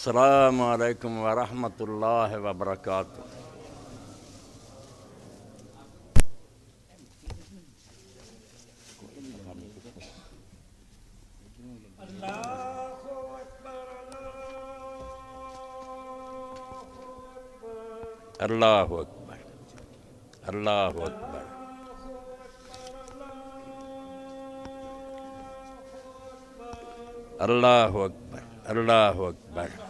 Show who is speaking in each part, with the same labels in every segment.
Speaker 1: अलैक्म वरहमतुल्लाह वबरकत अल्लाह अकबर अल्लाह अकबर अल्लाह अकबर अल्लाह अकबर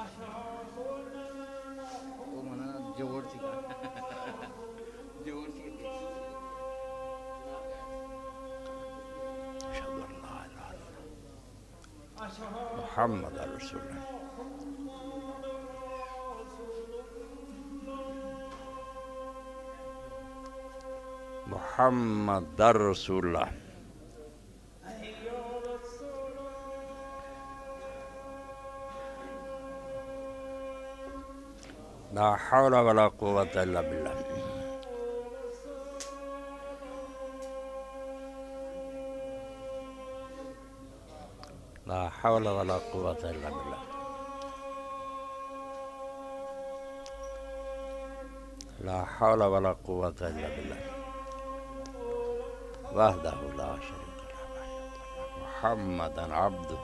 Speaker 1: محمد رسول الله لا حول ولا قوة إلا بالله لا حول ولا قوة إلا بالله لا حول ولا قوة إلا بالله وحده لا شريك له محمدا عبده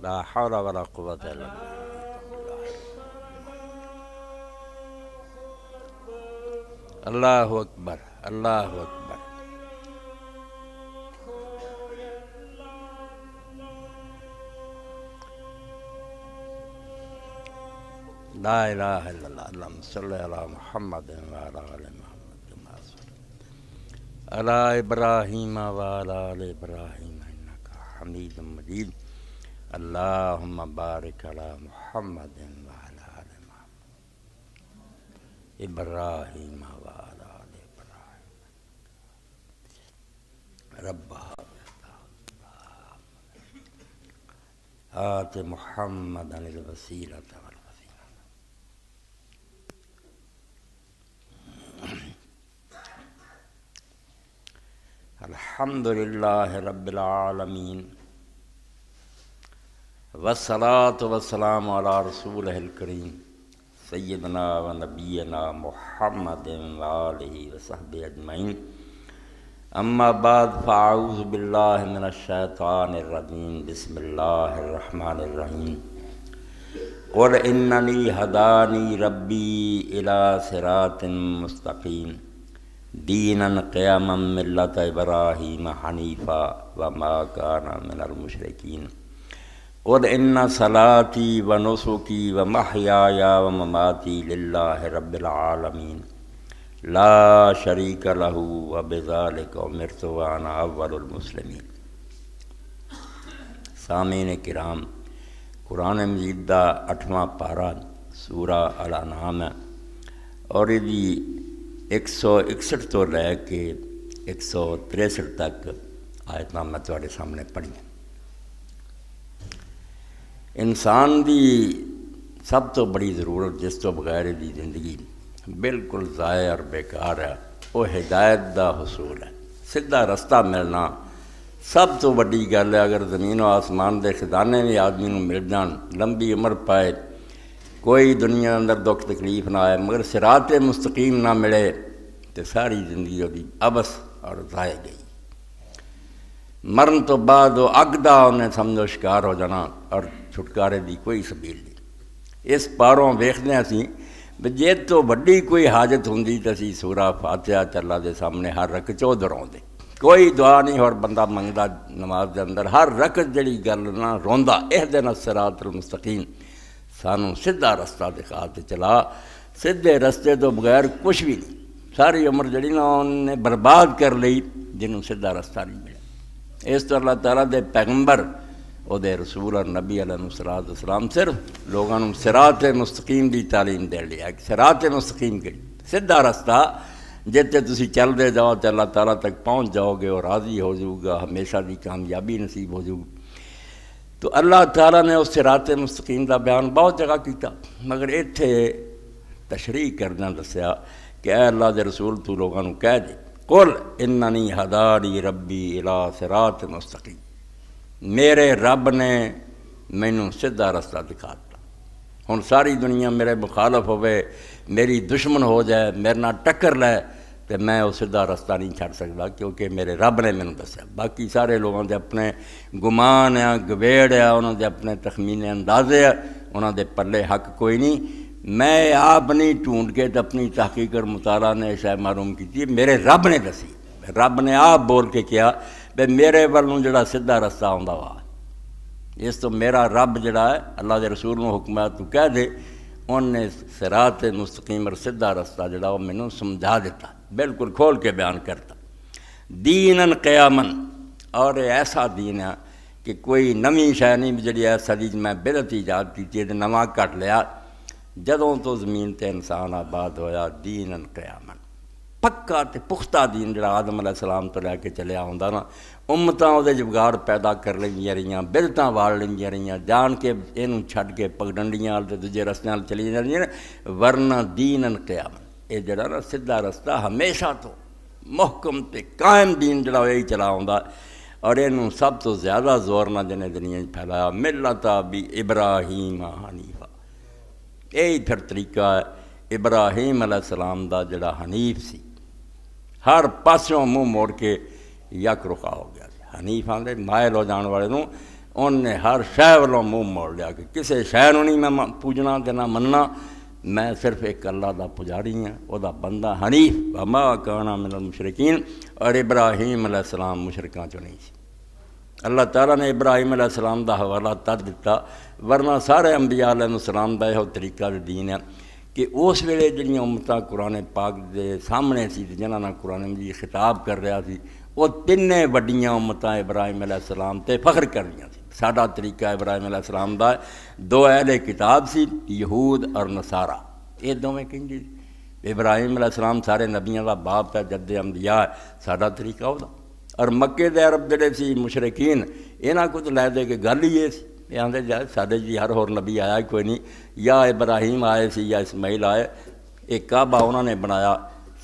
Speaker 1: لا حول ولا قوة إلا بالله الله أكبر الله أكبر لا إله إلا الله اللهم صل على محمد وعلى آل محمد अला इब्राहिम वाल इब्राहिम का हमीद मजीद अल्लाह बारक अला मोहम्मद इब्राहिम वाल इब्राहिम रब्बा आत मोहम्मद वसीला अल्हम्दुलिल्लाह रब्बिलमीन वसलात वसलाम अला रसूल करीम सैदना व नबीना मोहम्मद वसहब अजमैन अम्मा बाद फ़ाउज़ बिल्लाशैतानरदीम बसमीम और इन्नी हदानी रब्बी इला सरातिन मुस्तकीम दीनन क़्याम मिलत इब्राहिम हनीफ़ा व माकाना मिनलमशरकिन और इन्ना सलाती व नसुकी व महयाया व ममाती लाला रबालमीन ला शरीक लहू व बेज़ाल मरतवाना अव्वलमसलमिन सामिन कराम कुरान मजीदा अठवां पारा सूरा अलानाम और यदि सौ इकसठ तो लै के एक सौ त्रेसठ तक आयतना मैं थोड़े सामने पढ़िया इंसान की सब तो बड़ी जरूरत जिस तो बगैर की जिंदगी बिल्कुल जाए और बेकार है वह हिदायत का हसूल है सीधा रस्ता मिलना सब तो वही गल है अगर जमीन आसमान के खजाने भी आदमी मिल जाए लंबी उम्र पाए कोई दुनिया अंदर दुख तकलीफ ना आए मगर सिरात मुस्तकीम ना मिले तो सारी जिंदगी वही अबस और जाए गई मरण तो बाद अगदा उन्हें समझो शिकार हो जाना और छुटकारे की कोई सबील नहीं इस पारों वेखते असी ਵੀ ਜੇ ਤੋਂ ਵੱਡੀ ਕੋਈ ਹਾਜਤ ਹੁੰਦੀ ਤਾਂ ਅਸੀਂ ਸੂਰਾ ਫਾਤਿਹਾ ਚੱਲਾ ਦੇ ਸਾਹਮਣੇ ਹਰ ਰਕਤ ਉਹ कोई दुआ नहीं और ਹੋਰ मंगता नमाज ਨਮਾਜ਼ ਦੇ ਅੰਦਰ ਹਰ ਰਕਤ ਜਿਹੜੀ ਗੱਲ ਨਾ ਰੋਂਦਾ ਇਹਦੇ ਨਾਲ ਸਿਰਾਤੁਲ सानू सीधा रस्ता दिखा तो चला सीधे रस्ते तो बगैर कुछ भी नहीं सारी उम्र जड़ी ना उन्हें बर्बाद कर ली जिन्हों सीधा रस्ता नहीं मिले इस तरह तरह के पैगंबर वो रसूल और नबी अल सराद इस्लाम सिर्फ लोगों सिराहत मुस्तकीम की तालीम दे लिया सिराहत मुस्तकीम कही सीधा रस्ता जिते तुम चलते जाओ तो अल्लाह तला तक पहुँच जाओगे और राजी हो जाऊगा हमेशा की कामयाबी नसीब हो जाऊगी तो अल्लाह तारा ने उस रात मुस्तकीम का बयान बहुत जगह किया मगर इत्थे तशरी करना दसिया कि अल्लाह के रसूल तू लोगों कह दे कुल इन्ना नहीं हदारी रबी इला सिरात मुस्तकीम मेरे रब ने मैनू सीधा रस्ता दिखा दिता हूँ सारी दुनिया मेरे मुखालफ हो मेरी दुश्मन हो जाए मेरे ना टक्कर लै तो मैं उस सीधा रस्ता नहीं छड़ सकता क्योंकि मेरे रब ने मैं दसा बाकी सारे लोगों के अपने गुमान आ ਗਵੇੜ आ उन्होंने अपने ਆਪਣੇ अंदाजे आ उन्होंने ਉਹਨਾਂ हक कोई नहीं मैं आप नहीं ढूंढ के तो अपनी तहकीक और ने शायद मालूम की मेरे रब ने दसी रब ने आप बोल के कहा बे मेरे वालों जोड़ा सीधा रस्ता आता वा इस तो मेरा रब जोड़ा है अल्लाह के रसूल में हुक्म तू कह दे उन्हें सिरा मुस्तकीम और सीधा रस्ता जोड़ा वो मैंने समझा दिता बिल्कुल खोल के बयान करता दीनन क़यामन और ऐसा दीन है कि कोई नवी शह नहीं जी सदी मैं बिदत ईजाद की नवा घट लिया जदों तो जमीन ते इंसान आबाद होया दीन क़यामन पक्का तो पुख्ता दीन जरा आदम सलाम तो लैके चलिया आँदा ना उम्मतां वे जुगाड़ पैदा कर लिया रही बिरत वाल लेंगे रही जान के इन छड़ के पगडंडियां दूजे रस्ते चली जा वरना दीन क़यामन ये जरा ना सीधा रस्ता हमेशा तो मुहकम तो कायम दीन जरा यही चला आता और इनू सब तो ज्यादा जोर ना जिन्हें दुनिया फैलाया मिलता भी इब्राहिम हनीफा यही फिर तरीका है इब्राहिम सलाम का जरा हनीफ सी हर पास्यों मुँह मोड़ के यक रुखा हो गया हनीफ आते मायल हो जाने वाले उनने हर शह वालों मुँह मोड़ लिया कि किसी शह नहीं मैं म पूजना देना मनना मैं सिर्फ एक अल्लाह का पुजारी हाँ वह बंदा हनीफ अमा काना मिल मुशरकिन और इब्राहिम अलैहिस्सलाम मुशरकों चो नहीं अल्लाह तारा ने इब्राहिम अलैहिस्सलाम का हवाला तर दिता वरना सारे अंबिया अलैहिस्सलाम का यो तरीका दीन है कि उस वे जो उमत कुरान पाक के सामने सी जिन्होंने कुरान मजीद खिताब कर रहा तिने व्डिया उमत इब्राहिम अलैहिस्सलाम से फख्र कर रही साढ़ा तरीका इब्राहिम अलैहिस्सलाम का दो अहले किताब सी यहूद और नसारा ये दोवें कहेंगे इब्राहिम अलैहिस्सलाम सारे नबियों का बाप था जद्दे अंबिया साढ़ा तरीका वह और मक्के दे अरब जड़े सी मुशरकीन इन्हां कुछ लै दे के गल ही आते साढ़े जी हर होर नबी आया कोई नहीं या इब्राहिम आए थे या इस्माइल आए एक काबा उन्होंने बनाया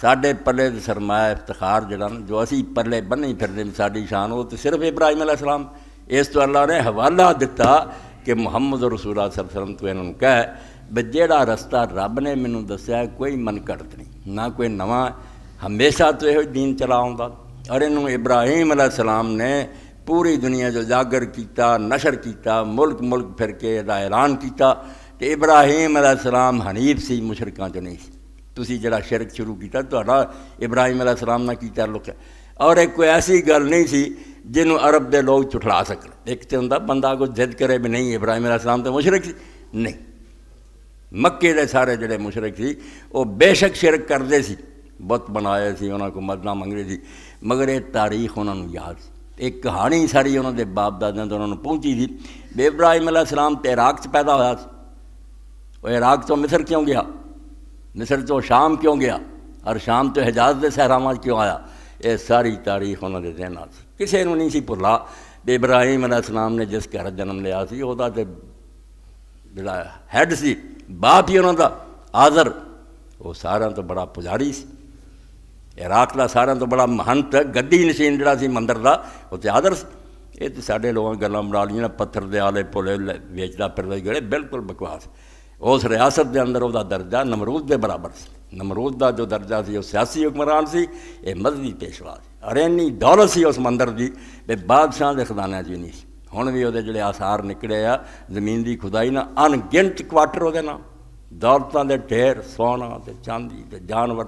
Speaker 1: साढ़े पले सरमाया इफ्तार जरा जो असी पले बनी फिरते साड़ी शान वो तो सिर्फ इब्राहिम अलैहिस्सलाम इस तो अल्लाह ने हवाला दिता कि मुहम्मद रसूल सरसलम तो इन्होंने कह भी जोड़ा रस्ता रब ने मैनू दसाया कोई मन घटत नहीं ना कोई नवा हमेशा तो यह दीन चला आता और इनू इब्राहिम सलाम ने पूरी दुनिया जो जागर किया नशर किया मुल्क मुल्क फिर के ऐलान किया तो इब्राहिम सलाम हनीफ से मुशरकों चो नहीं तुम जरा शिरक शुरू किया तो इब्राहिम सलाम ने किया लुक और एक कोई ऐसी गल नहीं सी जिन्हों अरब के लोग चुठला सकन एक तो हूँ बंदा कुछ जिद करे भी नहीं इब्राहिम इस्लाम तो मुशरक नहीं मक्के सारे जड़े मुशरक से वह बेशक शिरक करते बुत बनाए थे उन्होंने को मदना मंग रहे थे मगर ये तारीख उन्होंने याद एक कहानी सारी उन्होंने बाप दाद तो उन्होंने पहुँची थी बेब्राहिम इस्लाम तो इराक पैदा होया इराक चो मिसर क्यों गया मिसर चो शाम क्यों गया और शाम तो हजाज के सहराव क्यों आया ਇਹ ਸਾਰੀ ਤਾਰੀਖ ਉਹਨਾਂ ਦੇ ਜ਼ਿਹਨਾਂ ਸੀ ਕਿਸੇ ਨੂੰ ਨਹੀਂ ਸੀ ਭੁੱਲਾ ਤੇ ਇਬਰਾਹੀਮ ਅਲੈਹਿਸਲਾਮ ਨੇ ਜਿਸ ਘਰ ਜਨਮ ਲਿਆ ਸੀ ਉਹਦਾ ਤੇ ਜਿਹੜਾ ਹੈਡ ਸੀ ਬਾਪ ਹੀ ਉਹਨਾਂ ਦਾ ਆਦਰ ਉਹ ਸਾਰਿਆਂ ਤੋਂ ਬੜਾ ਪੁਜਾਰੀ ਸੀ ਇਰਾਕ ਦਾ ਸਾਰਿਆਂ ਤੋਂ ਬੜਾ ਮਹੰਤ ਗੱਦੀ ਨਸ਼ੀਨ ਜਿਹੜਾ ਸੀ ਮੰਦਰ ਦਾ ਉਹ ਤੇ ਆਦਰ ਸੀ ਇਹ ਤੇ ਸਾਡੇ ਲੋਕਾਂ ਗੱਲਾਂ ਬਣਾ ਲੀਆਂ ਪੱਥਰ ਦੇ ਆਲੇ ਪੁਲੇ ਵੇਚਦਾ ਫਿਰਦਾ ਜਿਹੜੇ ਬਿਲਕੁਲ ਬਕਵਾਸ ਉਸ ਰਿਆਸਤ ਦੇ ਅੰਦਰ ਉਹਦਾ ਦਰਜਾ ਨਮਰੂਦ ਦੇ ਬਰਾਬਰ ਸੀ नमरूद का जो दर्जा से सियासी हुक्मरान से ये मजहबी पेशवा और इन्नी दौलत से उस मंदिर की भी बादशाह के खजाने च नहीं हूँ भी वो जो आसार निकले आ जमीन की खुदाई ना अनगिनत क्वाटर वो नाम दौलतों के ढेर सोना तो चांदी तो जानवर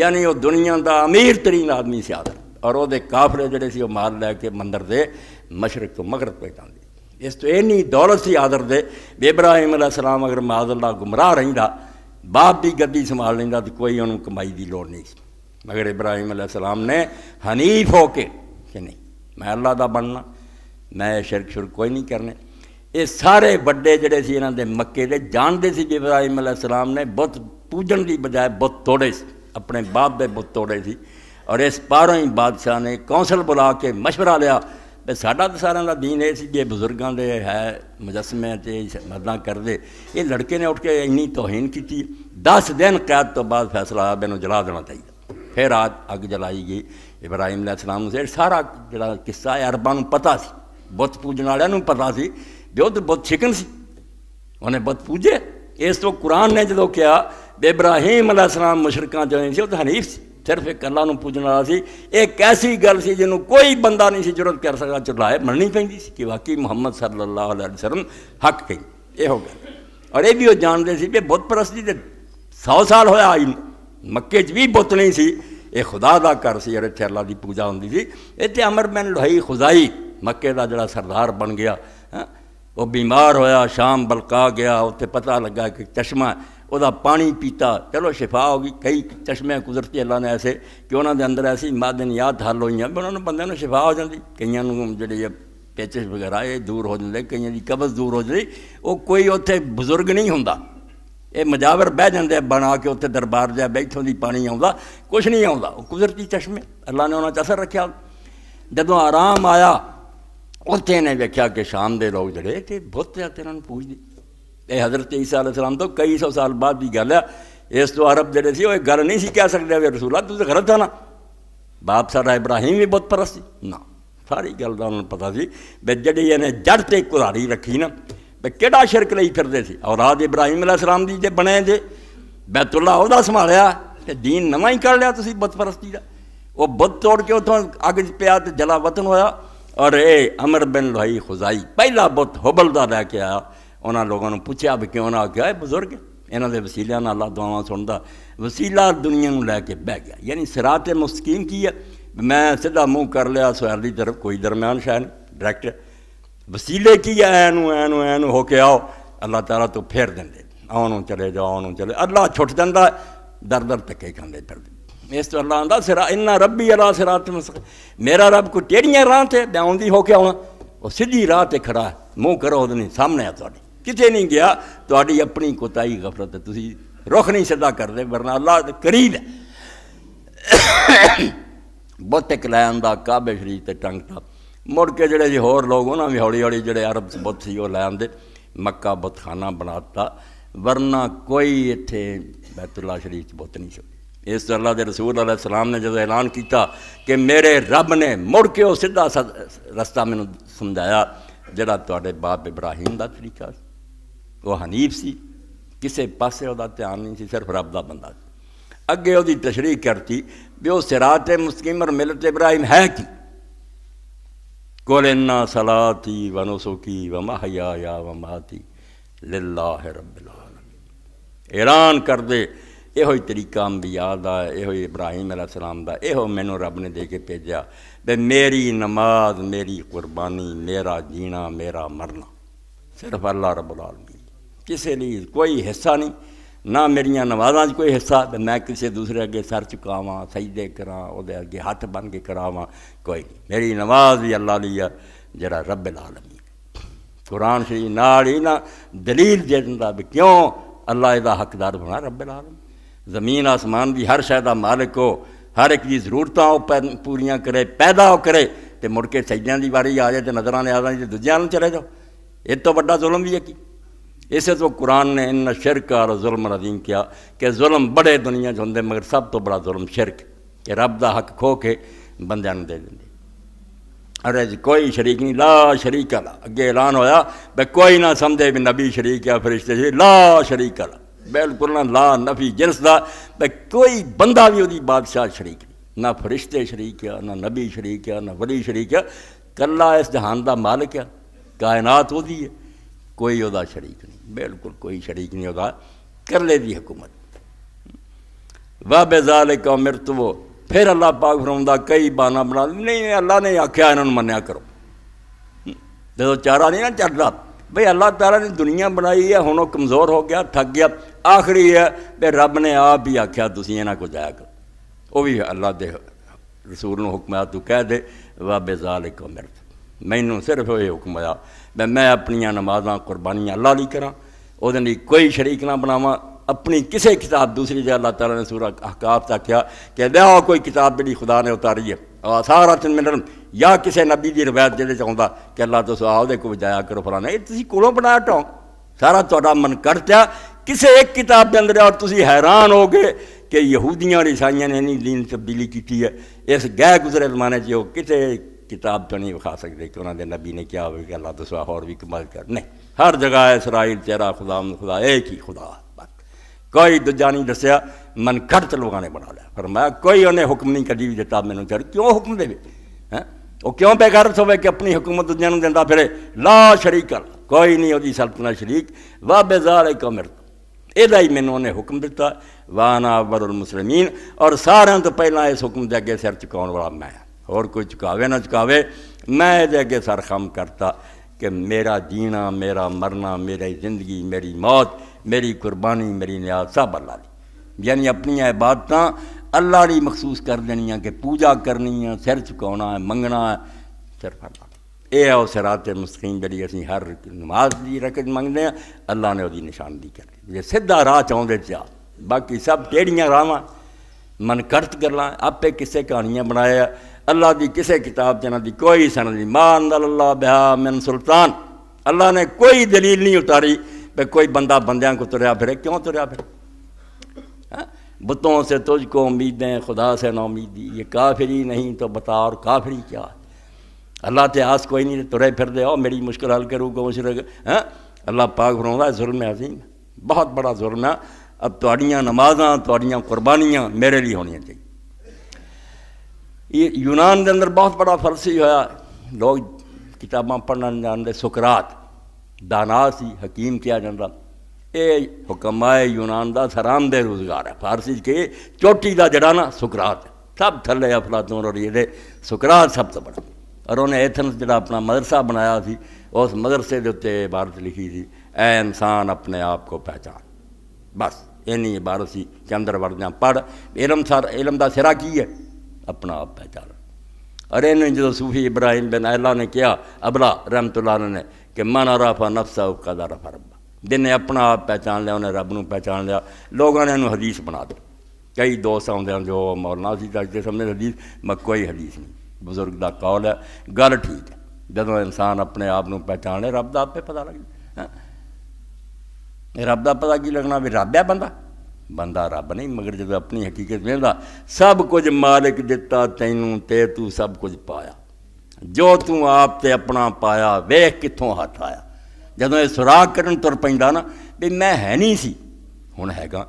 Speaker 1: यानी वह दुनिया का अमीर तरीन आदमी से आदर और वो काफले जोड़े से माल लैके मंदिर के मशरक तो मगरब पे टाँदी इस तो इन्नी दौलत सी आदर दे इब्राहिम अलैहिस्सलाम अगर माजल्ला गुमराह रहा ਬਾਪ ਦੀ ਗੱਦੀ ਸੰਭਾਲ ਲੈਂਦਾ ਤੇ ਕੋਈ ਉਹਨੂੰ ਕਮਾਈ ਦੀ ਲੋੜ ਨਹੀਂ ਸੀ ਮਗਰ ਇਬਰਾਹੀਮ ਅਲੈਹਿਸਲਾਮ ਨੇ ਹਨੀਫ ਹੋ ਕੇ ਕਿ ਨਹੀਂ ਮੈਂ ਅੱਲਾ ਦਾ ਬਣਨਾ ਮੈਂ ਸ਼ਰਕ ਸ਼ੁਰ ਕੋਈ ਨਹੀਂ ਕਰਨੇ ਇਹ ਸਾਰੇ ਵੱਡੇ ਜਿਹੜੇ ਸੀ ਇਹਨਾਂ ਦੇ ਮੱਕੇ ਦੇ ਜਾਣਦੇ ਸੀ ਇਬਰਾਹੀਮ ਅਲੈਹਿਸਲਾਮ ਨੇ ਬੁੱਤ ਪੂਜਣ ਦੀ ਬਜਾਏ ਬੁੱਤ ਤੋੜੇ ਸੀ ਆਪਣੇ ਬਾਪ ਦੇ ਬੁੱਤ ਤੋੜੇ ਸੀ और इस बारहवीं बादशाह ने कौंसल बुला के मशवरा लिया साढ़ा तो सारे का दीन ये जो बजुर्गों के है मुजस्मे तो मदा कर दे ये लड़के ने उठ के इन्नी तोहीन की दस दिन कैद तो बाद फैसला आया मैंने जला देना चाहिए फिर आज अग जलाई गई इब्राहिम इस्लाम से सारा जरा किस्सा है अरबा पता से बुत पूजन वालू पता से बुद्ध बुत छिकन से उन्हें बुत पूजे इस तो कुरान ने जो क्या इब्राहिम अलाम मुशरकों जो से हनीफ से ਸਿਰਫ ਇੱਕ ਅੱਲਾ ਨੂੰ ਪੂਜਣ ਵਾਲਾ ਸੀ ਇਹ ਕੈਸੀ ਗੱਲ ਸੀ ਜਿਹਨੂੰ ਕੋਈ ਬੰਦਾ ਨਹੀਂ ਸੀ ਜੁਰਤ ਕਰ ਸਕਦਾ ਚੁਲਾਏ ਮੰਨਣੀ ਪੈਂਦੀ ਸੀ ਕਿ ਵਾਕਈ ਮੁਹੰਮਦ ਸੱਲੱਲਾਹੁ ਅਲੈਹਿ ਵਸੱਲਮ ਹੱਕ ਕਹੀ ਇਹ ਹੋ ਗਿਆ ਔਰ ਇਹ ਵੀ ਉਹ ਜਾਣਦੇ ਸੀ ਕਿ ਬੁੱਤ ਪ੍ਰਸਤੀ ਦੇ 100 ਸਾਲ ਹੋਇਆ ਆਈ ਮੱਕੇ 'ਚ ਵੀ ਬੁੱਤ ਨਹੀਂ ਸੀ ਇਹ ਖੁਦਾ ਦਾ ਘਰ ਸੀ ਔਰ ਇੱਥੇ ਅੱਲਾ ਦੀ ਪੂਜਾ ਹੁੰਦੀ ਸੀ ਇੱਥੇ ਅਮਰ ਬਿਨ ਲੋਹੀ ਖੁਦਾਈ ਮੱਕੇ ਦਾ ਜਿਹੜਾ ਸਰਦਾਰ ਬਣ ਗਿਆ ਉਹ ਬਿਮਾਰ ਹੋਇਆ ਸ਼ਾਮ ਬਲਕਾ ਗਿਆ ਉੱਥੇ ਪਤਾ ਲੱਗਾ ਕਿ ਚਸ਼ਮਾ ਉਹਦਾ ਪਾਣੀ ਪੀਤਾ ਚਲੋ ਸ਼ਿਫਾ ਹੋ ਗਈ ਕਈ ਚਸ਼ਮੇ ਕੁਦਰਤੀ ਅੱਲਾ ਨੇ ਐਸੇ ਕਿ ਉਹਨਾਂ ਦੇ ਅੰਦਰ ਐਸੀ ਮਾਦਨੀਆਤ ਹੱਲ ਹੋਈਆਂ ਵੀ ਉਹਨਾਂ ਨੂੰ ਬੰਦਿਆਂ ਨੂੰ ਸ਼ਿਫਾ ਹੋ ਜਾਂਦੀ ਕਈਆਂ ਨੂੰ ਜਿਹੜੇ ਪੇਚਸ ਵਗੈਰਾ ਇਹ ਦੂਰ ਹੋ ਜਾਂਦੇ ਕਈਆਂ ਦੀ ਕਬਜ਼ ਦੂਰ ਹੋ ਜਾਂਦੀ ਉਹ ਕੋਈ ਉੱਥੇ ਬਜ਼ੁਰਗ ਨਹੀਂ ਹੁੰਦਾ ਇਹ ਮਜਾਵਰ ਬਹਿ ਜਾਂਦੇ ਬਣਾ ਕੇ ਉੱਥੇ ਦਰਬਾਰ ਜਾ ਬੈਠੋਂ ਦੀ ਪਾਣੀ ਆਉਂਦਾ ਕੁਝ ਨਹੀਂ ਆਉਂਦਾ ਉਹ ਕੁਦਰਤੀ ਚਸ਼ਮੇ ਅੱਲਾ ਨੇ ਉਹਨਾਂ 'ਚ ਅਸਰ ਰੱਖਿਆ ਜਦੋਂ ਆਰਾਮ ਆਇਆ ਉੱਥੇ ਨੇ ਵੇਖਿਆ ਕਿ ਸ਼ਾਮ ਦੇ ਲੋਕ ਜਿਹੜੇ ਤੇ ਬੁੱਤ ਆ ਤੇ ਨੂੰ ਪੁੱਛਦੇ ਇਹ حضرت ਈਸਾ ਅਲੈਹਿਸਲਾਮ ਤੋਂ ਕਈ ਸੌ ਸਾਲ ਬਾਅਦ ਦੀ ਗੱਲ ਆ ਇਸ ਤੋਂ ਅਰਬ ਜਿਹੜੇ ਸੀ ਉਹ ਇਹ ਗੱਲ ਨਹੀਂ ਸੀ ਕਹਿ ਸਕਦੇ ਵੀ ਰਸੂਲਾ ਤੂੰ ਤਾਂ ਗਲਤ ਆ ਨਾ ਬਾਪ ਸਾਡਾ ਇਬਰਾਹੀਮ ਵੀ ਬਹੁਤ ਪਰਸਤ ਸੀ ਨਾ ਸਾਰੀ ਗੱਲ ਦਾ ਉਹਨਾਂ ਨੂੰ ਪਤਾ ਸੀ ਵੀ ਜਿਹੜੀ ਇਹਨੇ ਜੜ ਤੇ ਕੁਹਾੜੀ ਰੱਖੀ ਨਾ ਵੀ ਕਿਹੜਾ ਸ਼ਰਕ ਲਈ ਫਿਰਦੇ ਸੀ ਔਲਾਦ ਇਬਰਾਹੀਮ ਅਲੈਹਿਸਲਾਮ ਦੀ ਜੇ ਬਣੇ ਜੇ ਬੈਤੁੱਲਾ ਉਹਦਾ ਸੰਭਾਲਿਆ ਤੇ ਦੀਨ ਨਵਾਂ ਹੀ ਕਰ ਲਿਆ ਤੁਸੀਂ ਬਤਪਰਸਤੀ ਦਾ ਉਹ ਬਤ ਤੋੜ ਕੇ ਉਥੋਂ ਅੱਗ 'ਚ ਪਿਆ ਤੇ ਜਲਾ ਵਤਨ ਹੋਇਆ ਔਰ ਇਹ ਅਮਰ ਬਿਨ ਲੋਹੀ ਖੁਜ਼ਾਈ ਪਹਿਲਾ ਬਤ ਹਬਲ ਦਾ ਲੈ ਕੇ ਆਇਆ उन्होंने लोगों को पूछा भी क्यों ना आख्या बुजुर्ग इन्हों वसीलिया अल्लाह दुआवा सुनता वसीला दुनिया में लैके बह गया यानी सराह तो मुस्कीम की है मैं सीधा मूँह कर लिया सुरली दर कोई दरम्यान शायद डायरैक्ट वसीले की है ऐनू एन ऐनू होके आओ अल्लाह तारा तो फेर देंगे आओ चले जाओ आओ चले अल्लाह छुट जाता दर दर धक्के खाते फिर इस तो अल्लाह आंता सिरा इन्ना रबी अला सिरा मुस्क मेरा रब कोई टेढ़िया राह से मैं आँदी के आना वो सीधी राह से खड़ा मूँह करो उदनी सामने आ थोड़ी ਕਿਤੇ ਨਹੀਂ ਗਿਆ ਤੁਹਾਡੀ ਆਪਣੀ ਕੋਤਾਈ ਗਫਲਤ ਹੈ ਤੁਸੀਂ ਰੁਖ ਨਹੀਂ ਸਿੱਧਾ ਕਰਦੇ ਵਰਨਾ ਅੱਲਾ ਕਰੀਬ ਬਹੁਤੇ ਕਲਾਮ ਦਾ ਕਾਬੇ ਸ਼ਰੀਫ ਤੇ ਟੰਗਤਾ ਮੁੜ ਕੇ ਜਿਹੜੇ ਜੀ ਹੋਰ ਲੋਕ ਉਹਨਾਂ ਵੀ ਹੌਲੀ ਹੌਲੀ ਜਿਹੜੇ ਅਰਬ ਬੁੱਤ ਸੀ ਉਹ ਲੈ ਆਂਦੇ ਮੱਕਾ ਬੁੱਤਖਾਨਾ ਬਣਾਤਾ ਵਰਨਾ ਕੋਈ ਇੱਥੇ ਬੈਤੁੱਲਾ ਸ਼ਰੀਫ ਚ ਬੁੱਤ ਨਹੀਂ ਛੋੜੀ ਇਸ ਤਰ੍ਹਾਂ ਅੱਲਾ ਦੇ ਰਸੂਲ ਅੱਲੈਹ ਸਲਾਮ ਨੇ ਜਦੋਂ ਐਲਾਨ ਕੀਤਾ ਕਿ ਮੇਰੇ ਰੱਬ ਨੇ ਮੁੜ ਕੇ ਉਹ ਸਿੱਧਾ ਰਸਤਾ ਮੈਨੂੰ ਸਮਝਾਇਆ ਜਿਹੜਾ ਤੁਹਾਡੇ ਬਾਪ ਇਬਰਾਹੀਮ ਦਾ ਤਰੀਕਾ ਸੀ वह हनीफ सी किसी पास ध्यान नहीं सी सिर्फ रब का बंदा अगे वो तशरी करती भी वह सिरात मुस्किम और मिलत इब्राहिम है कि कोलेना सलाती वनो सुखी व महया या व माती लीला है रबिलान हैरान कर दे यो तरीका अंबियाद यो इब्राहिम अला सलाम का यो मैनू रब ने दे के भेजा बे मेरी नमाज मेरी कुरबानी मेरा जीना मेरा मरना सिर्फ अल्लाह रबुल किसी ने कोई हिस्सा नहीं ना मेरिया नमाजा च कोई हिस्सा तो मैं किसी दूसरे अगे सर चुकाव सजदे करा वो अगे हथ बन के कराव कोई नहीं मेरी नमाज भी अल्लाह ली है जरा रब लालमी कुरान श्री नाल ही ना दलील देता भी क्यों अल्लाह यदा हकदार होना रब लालमी जमीन आसमान की हर शायद का मालिक हो हर एक की जरूरत पूरी करे पैदा करे तो मुड़ के सजदी बारी आ जाए तो नजर आने आ जाए तो दूजे चले जाओ ये तो व्डा जुलम भी है कि इसे तो कुरान ने इन शिरक और जुल्म अजीम किया कि जुल्म बड़े दुनिया च होंगे मगर सब तो बड़ा जुल्म शिरक कि रब का हक खो के बंद दे दें अरे जी कोई शरीक नहीं ला शरीक अला अगे ऐलान होया भाई कोई ना समझे भी नबी शरीक या फरिश्ते शरीक ला शरीक अला बिल्कुल ना ला नफी जिन्स का भाई कोई बंदा भी वो बादशाह शरीक नहीं ना फरिश्ते शरीक आ ना नबी शरीक आ ना वली शरीक आ कला इस जहान का मालिक आ कायनात वो है कोई उदा शरीक नहीं बिल्कुल कोई शरीक नहीं उदा कर ले दी हुकूमत वह बेजाल का मृत वो फिर अल्लाह पाक फरमा कई बाना बना नहीं अल्लाह ने आख्या इन्होंने मनिया करो जो चारा नहीं ना चढ़ रहा भाई अल्लाह तारा ने दुनिया बनाई है हूँ कमज़ोर हो गया थक गया आखिरी है भाई रब ने आप ही आख्या तुम इन्हों को जाया करो वह भी अल्लाह दे रसूल हुक्म आया तू कह दे वाह बेजाल एक मृत मैनू सिर्फ ये हुक्म आया मैं मैं अपन नमाजा कुरबानियाँ अल्लाह ली करा और कोई शरीक ना ਨਾ अपनी किसी किताब दूसरी जगह अल्लाह तला ने सूरा अहकाब तक किया कि लिया कोई किताब मेरी खुदा ने उतारी है सारा तिन मिलन या किसी नबी की रवायत जो चाहता कि अल्लाह तो सुहा को बजाया करो फलाना ये तुम बनाया टाओ सारा थोड़ा मन कर दिया किसी एक किताब के अंदर और तुम हैरान हो गए कि यहूदियाँ और ईसाइया ने इन्नी लीन तब्दीली की है इस गह गुजरे जमाने से कि किताब तो नहीं विखा सकते कि उन्होंने नबी ने क्या होगा अल्लाह तो और भी कमाल कर नहीं हर जगह इसराइल चेहरा खुदा खुदा एक ही खुदा कोई दूजा नहीं दसिया मन घट लोगों ने बना लिया पर मैं कोई उन्हें हुक्म नहीं कभी भी दिता मैंने चल क्यों हुक्म दे वो क्यों बेगैरत होवे कि अपनी हुकूमत दूजे देता फिर ला शरीक अल कोई नहीं वो सल्तना शरीक वाह बेजार एक कमरत ਇਹਦਾ ਹੀ हुक्म ਉਹਨੇ वाह ना ਵਾਨਾ उल मुसलमीन और सारे तो पहला इस हुक्म के अगे सिर चुका वाला मैं और कोई चुकावे ना चुकावे मैं ये अगे खम करता कि मेरा जीना मेरा मरना मेरी जिंदगी मेरी मौत मेरी कुर्बानी मेरी न्याज सब अल्लाह की यानी अपन इबादत अल्लाह ही मखसूस कर देनिया कि पूजा करनी है सिर चुका है मंगना है सिर्फ अल्लाह यह है उस रात मुस्किन जी असं हर नमाज की रकत मंगते हैं अल्लाह ने निशानदी कर दी जो सीधा राह चाहते चाह बाकी सब टेढ़िया राह मन करत गल आपे किस्से कहानियां बनाया अल्लाह की किसी किताब जना की कोई सन नहीं मान अल्लाह बहा मिन सुल्तान अल्लाह ने कोई दलील नहीं उतारी भाई कोई बंदा बंद को तुरै फिरे क्यों तुरै फिरे हाँ? बुतों से तुझको उम्मीदें खुदा से ना उम्मीदी ये काफिरी नहीं तो बता और काफिरी क्या अल्लाह ते आस कोई नहीं तुरे फिर दे आओ मेरी मुश्किल हल करूगा मुशरक हैं हाँ? अल्लाह पाक फरमा जुल्म अजीम बहुत बड़ा जुल्म है अब तोड़िया नमाजा तोड़िया कुर्बानियाँ मेरे लिए होनी चाहिए ये यूनान के अंदर बहुत बड़ा फलसी होया लोग किताबा पढ़ना जानते सुकरात दानास ही हकीम किया जाता ये हुकमाए यूनान का सराम दे रोजगार है फारसी के चोटी का जड़ा ना सुकरात सब थले अफलातून और ये सुकरात सब तो बड़ा और उन्हें एथेंस जो अपना मदरसा बनाया सी उस मदरसे के उत्ते इबारत लिखी थी ए इंसान अपने आप को पहचान बस इन्नी इबारत सी के अंदर पढ़ इलम सर इलम का सिरा की है अपना आप पहचाना अरे इन्हें जो सूफी इब्राहिम बिन अला ने किया अबला रहमतुल्ला ने कि मन राफा नफसा कदा रफा रबा जिन्हें अपना आप पहचान लिया उन्हें रब न पहचान लिया लोगों ने इन्होंने हदीस बना दी कई दोस्त आते जो मौलना सी दसते समझे हदीस मैं कोई हदीस नहीं बुजुर्ग का कौल है गल ठीक है जदों इंसान अपने आप को पहचान रब का आपे पता लग हाँ? रब का पता की लगना भी रब है बंदा ਬੰਦਾ ਰੱਬ ਨਹੀਂ ਮਗਰ ਜਦੋਂ ਆਪਣੀ ਹਕੀਕਤ ਵੇਖਦਾ ਸਭ ਕੁਝ ਮਾਲਕ ਦਿੱਤਾ ਤੈਨੂੰ ਤੇ ਤੂੰ ਸਭ ਕੁਝ ਪਾਇਆ ਜੋ ਤੂੰ ਆਪ ਤੇ ਆਪਣਾ ਪਾਇਆ ਵੇਖ ਕਿੱਥੋਂ ਹੱਥ ਆਇਆ ਜਦੋਂ ਇਹ ਸੁਰਾਖ ਕਰਨ ਤੁਰ ਪੈਂਦਾ ਨਾ ਵੀ ਮੈਂ ਹੈ ਨਹੀਂ ਸੀ ਹੁਣ ਹੈਗਾ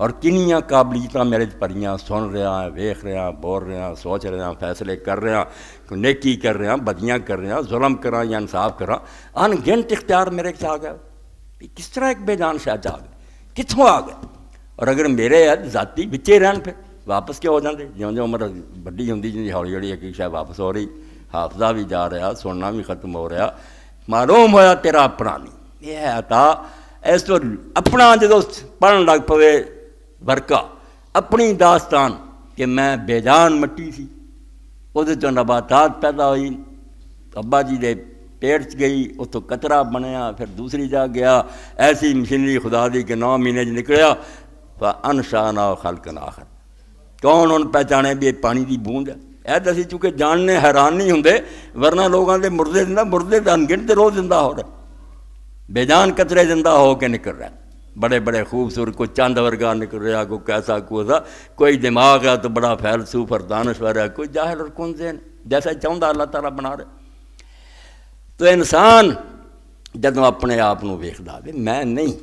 Speaker 1: ਔਰ ਕਿੰਨੀਆਂ ਕਾਬਲੀਅਤਾਂ ਮੇਰੇ 'ਚ ਭਰੀਆਂ ਸੁਣ ਰਿਹਾ ਵੇਖ ਰਿਹਾ ਬੋਲ ਰਿਹਾ ਸੋਚ ਰਿਹਾ ਫੈਸਲੇ ਕਰ ਰਿਹਾ ਕਿ ਨੇਕੀ ਕਰ ਰਿਹਾ ਬਦੀਆਂ ਕਰ ਰਿਹਾ ਜ਼ੁਲਮ ਕਰਾਂ ਜਾਂ ਇਨਸਾਫ ਕਰਾਂ ਅਣਗਿਣਤ ਇਖਤਿਆਰ ਮੇਰੇ 'ਚ ਆ ਗਿਆ ਕਿਸ ਤਰ੍ਹਾਂ ਇੱਕ ਬੇਜਾਨ ਸ਼ਾਹ ਆ ਗਿਆ ਕਿੱਥੋਂ ਆ ਗਿਆ और अगर मेरे जाति बिचे रहन फिर वापस क्यों हो जाते ज्यों ज्यों उम्र बड़ी होंगी जी हौली हौली एक शायद वापस हो रही हाफजा भी जा रहा सुनना भी खत्म हो रहा मालूम होया तेरा अपना नहीं यह है ता इस तो अपना जो पढ़न लग पवे वर्का अपनी दास्तान कि मैं बेजान मट्टी सी उस नबातात पैदा हुई अब्बा जी दे पेड़ गई उतो कतरा बनया फिर दूसरी जा गया ऐसी मशीनरी खुदा दी कि नौ महीने च निकलिया अन शाहना खलकन आखर ਕੌਣ ਹੁਣ ਪਹਿਚਾਣੇ ਵੀ ਇਹ ਪਾਣੀ ਦੀ ਬੂੰਦ ਹੈ ਇਹ ਤਾਂ ਅਸੀਂ ਚੁੱਕੇ ਜਾਣਨੇ ਹੈਰਾਨ ਨਹੀਂ ਹੁੰਦੇ ਵਰਨਾ ਲੋਕਾਂ ਦੇ ਮੁਰਦੇ ਦਿੰਦਾ ਮੁਰਦੇ ਦਾ ਅਣਗਿਣਤ ਰੋਜ਼ ਜ਼ਿੰਦਾ ਹੋ ਰਿਹਾ ਬੇਜਾਨ ਕਤਰੇ निकल रहा ਕੇ बड़े बड़े खूबसूरत कोई चंद वर्गा निकल रहा कोई कैसा कुसा कोई दिमाग है तो बड़ा फैलसूफ और दानश्वर है कोई जाहिर और कौन से जैसा चाहता अल्लाह ताला बना रहे तो इंसान जदों अपने आप में वेखता भी मैं नहीं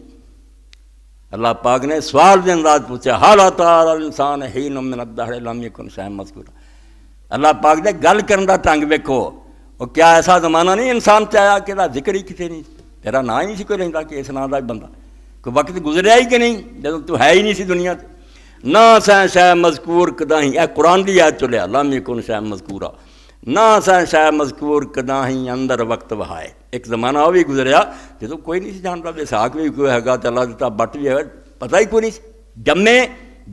Speaker 1: अल्लाह पाक ने सवाल के अंदाज पूछा हर अतार इंसान ही नमदारे लामी कुन शाह मजकूर अल्लाह पाक ने गल कर का ढंग वेखो वो क्या ऐसा जमाना नहीं इंसान से आया कि जिक्र ही किसी नहीं तेरा ना ही नहीं कोई रहा कि इस ना का बंदा कोई वक्त गुजरिया ही कि नहीं जब तू है ही नहीं दुनिया से ना सह शह मजकूर कदा ही ए कुरान की याद चुलिया लामी कुन शाह मजकूरा ਨਾ ਸਾਂ ਸ਼ਾਇ ਮਜ਼ਕੂਰ ਕਦਾਂ ਹੀ ਅੰਦਰ ਵਕਤ ਵਹਾਏ ਇੱਕ ਜ਼ਮਾਨਾ ਉਹ ਵੀ ਗੁਜ਼ਰਿਆ ਜਦੋਂ ਕੋਈ ਨਹੀਂ ਸੀ ਜਾਣਦਾ ਵਿਸਾਖ ਵੀ ਕੋਈ ਹੈਗਾ ਚੱਲਾ ਦਿੱਤਾ ਬੱਟ ਵੀ ਹੈਗਾ ਪਤਾ ਹੀ ਕੋਈ ਨਹੀਂ ਜੰਮੇ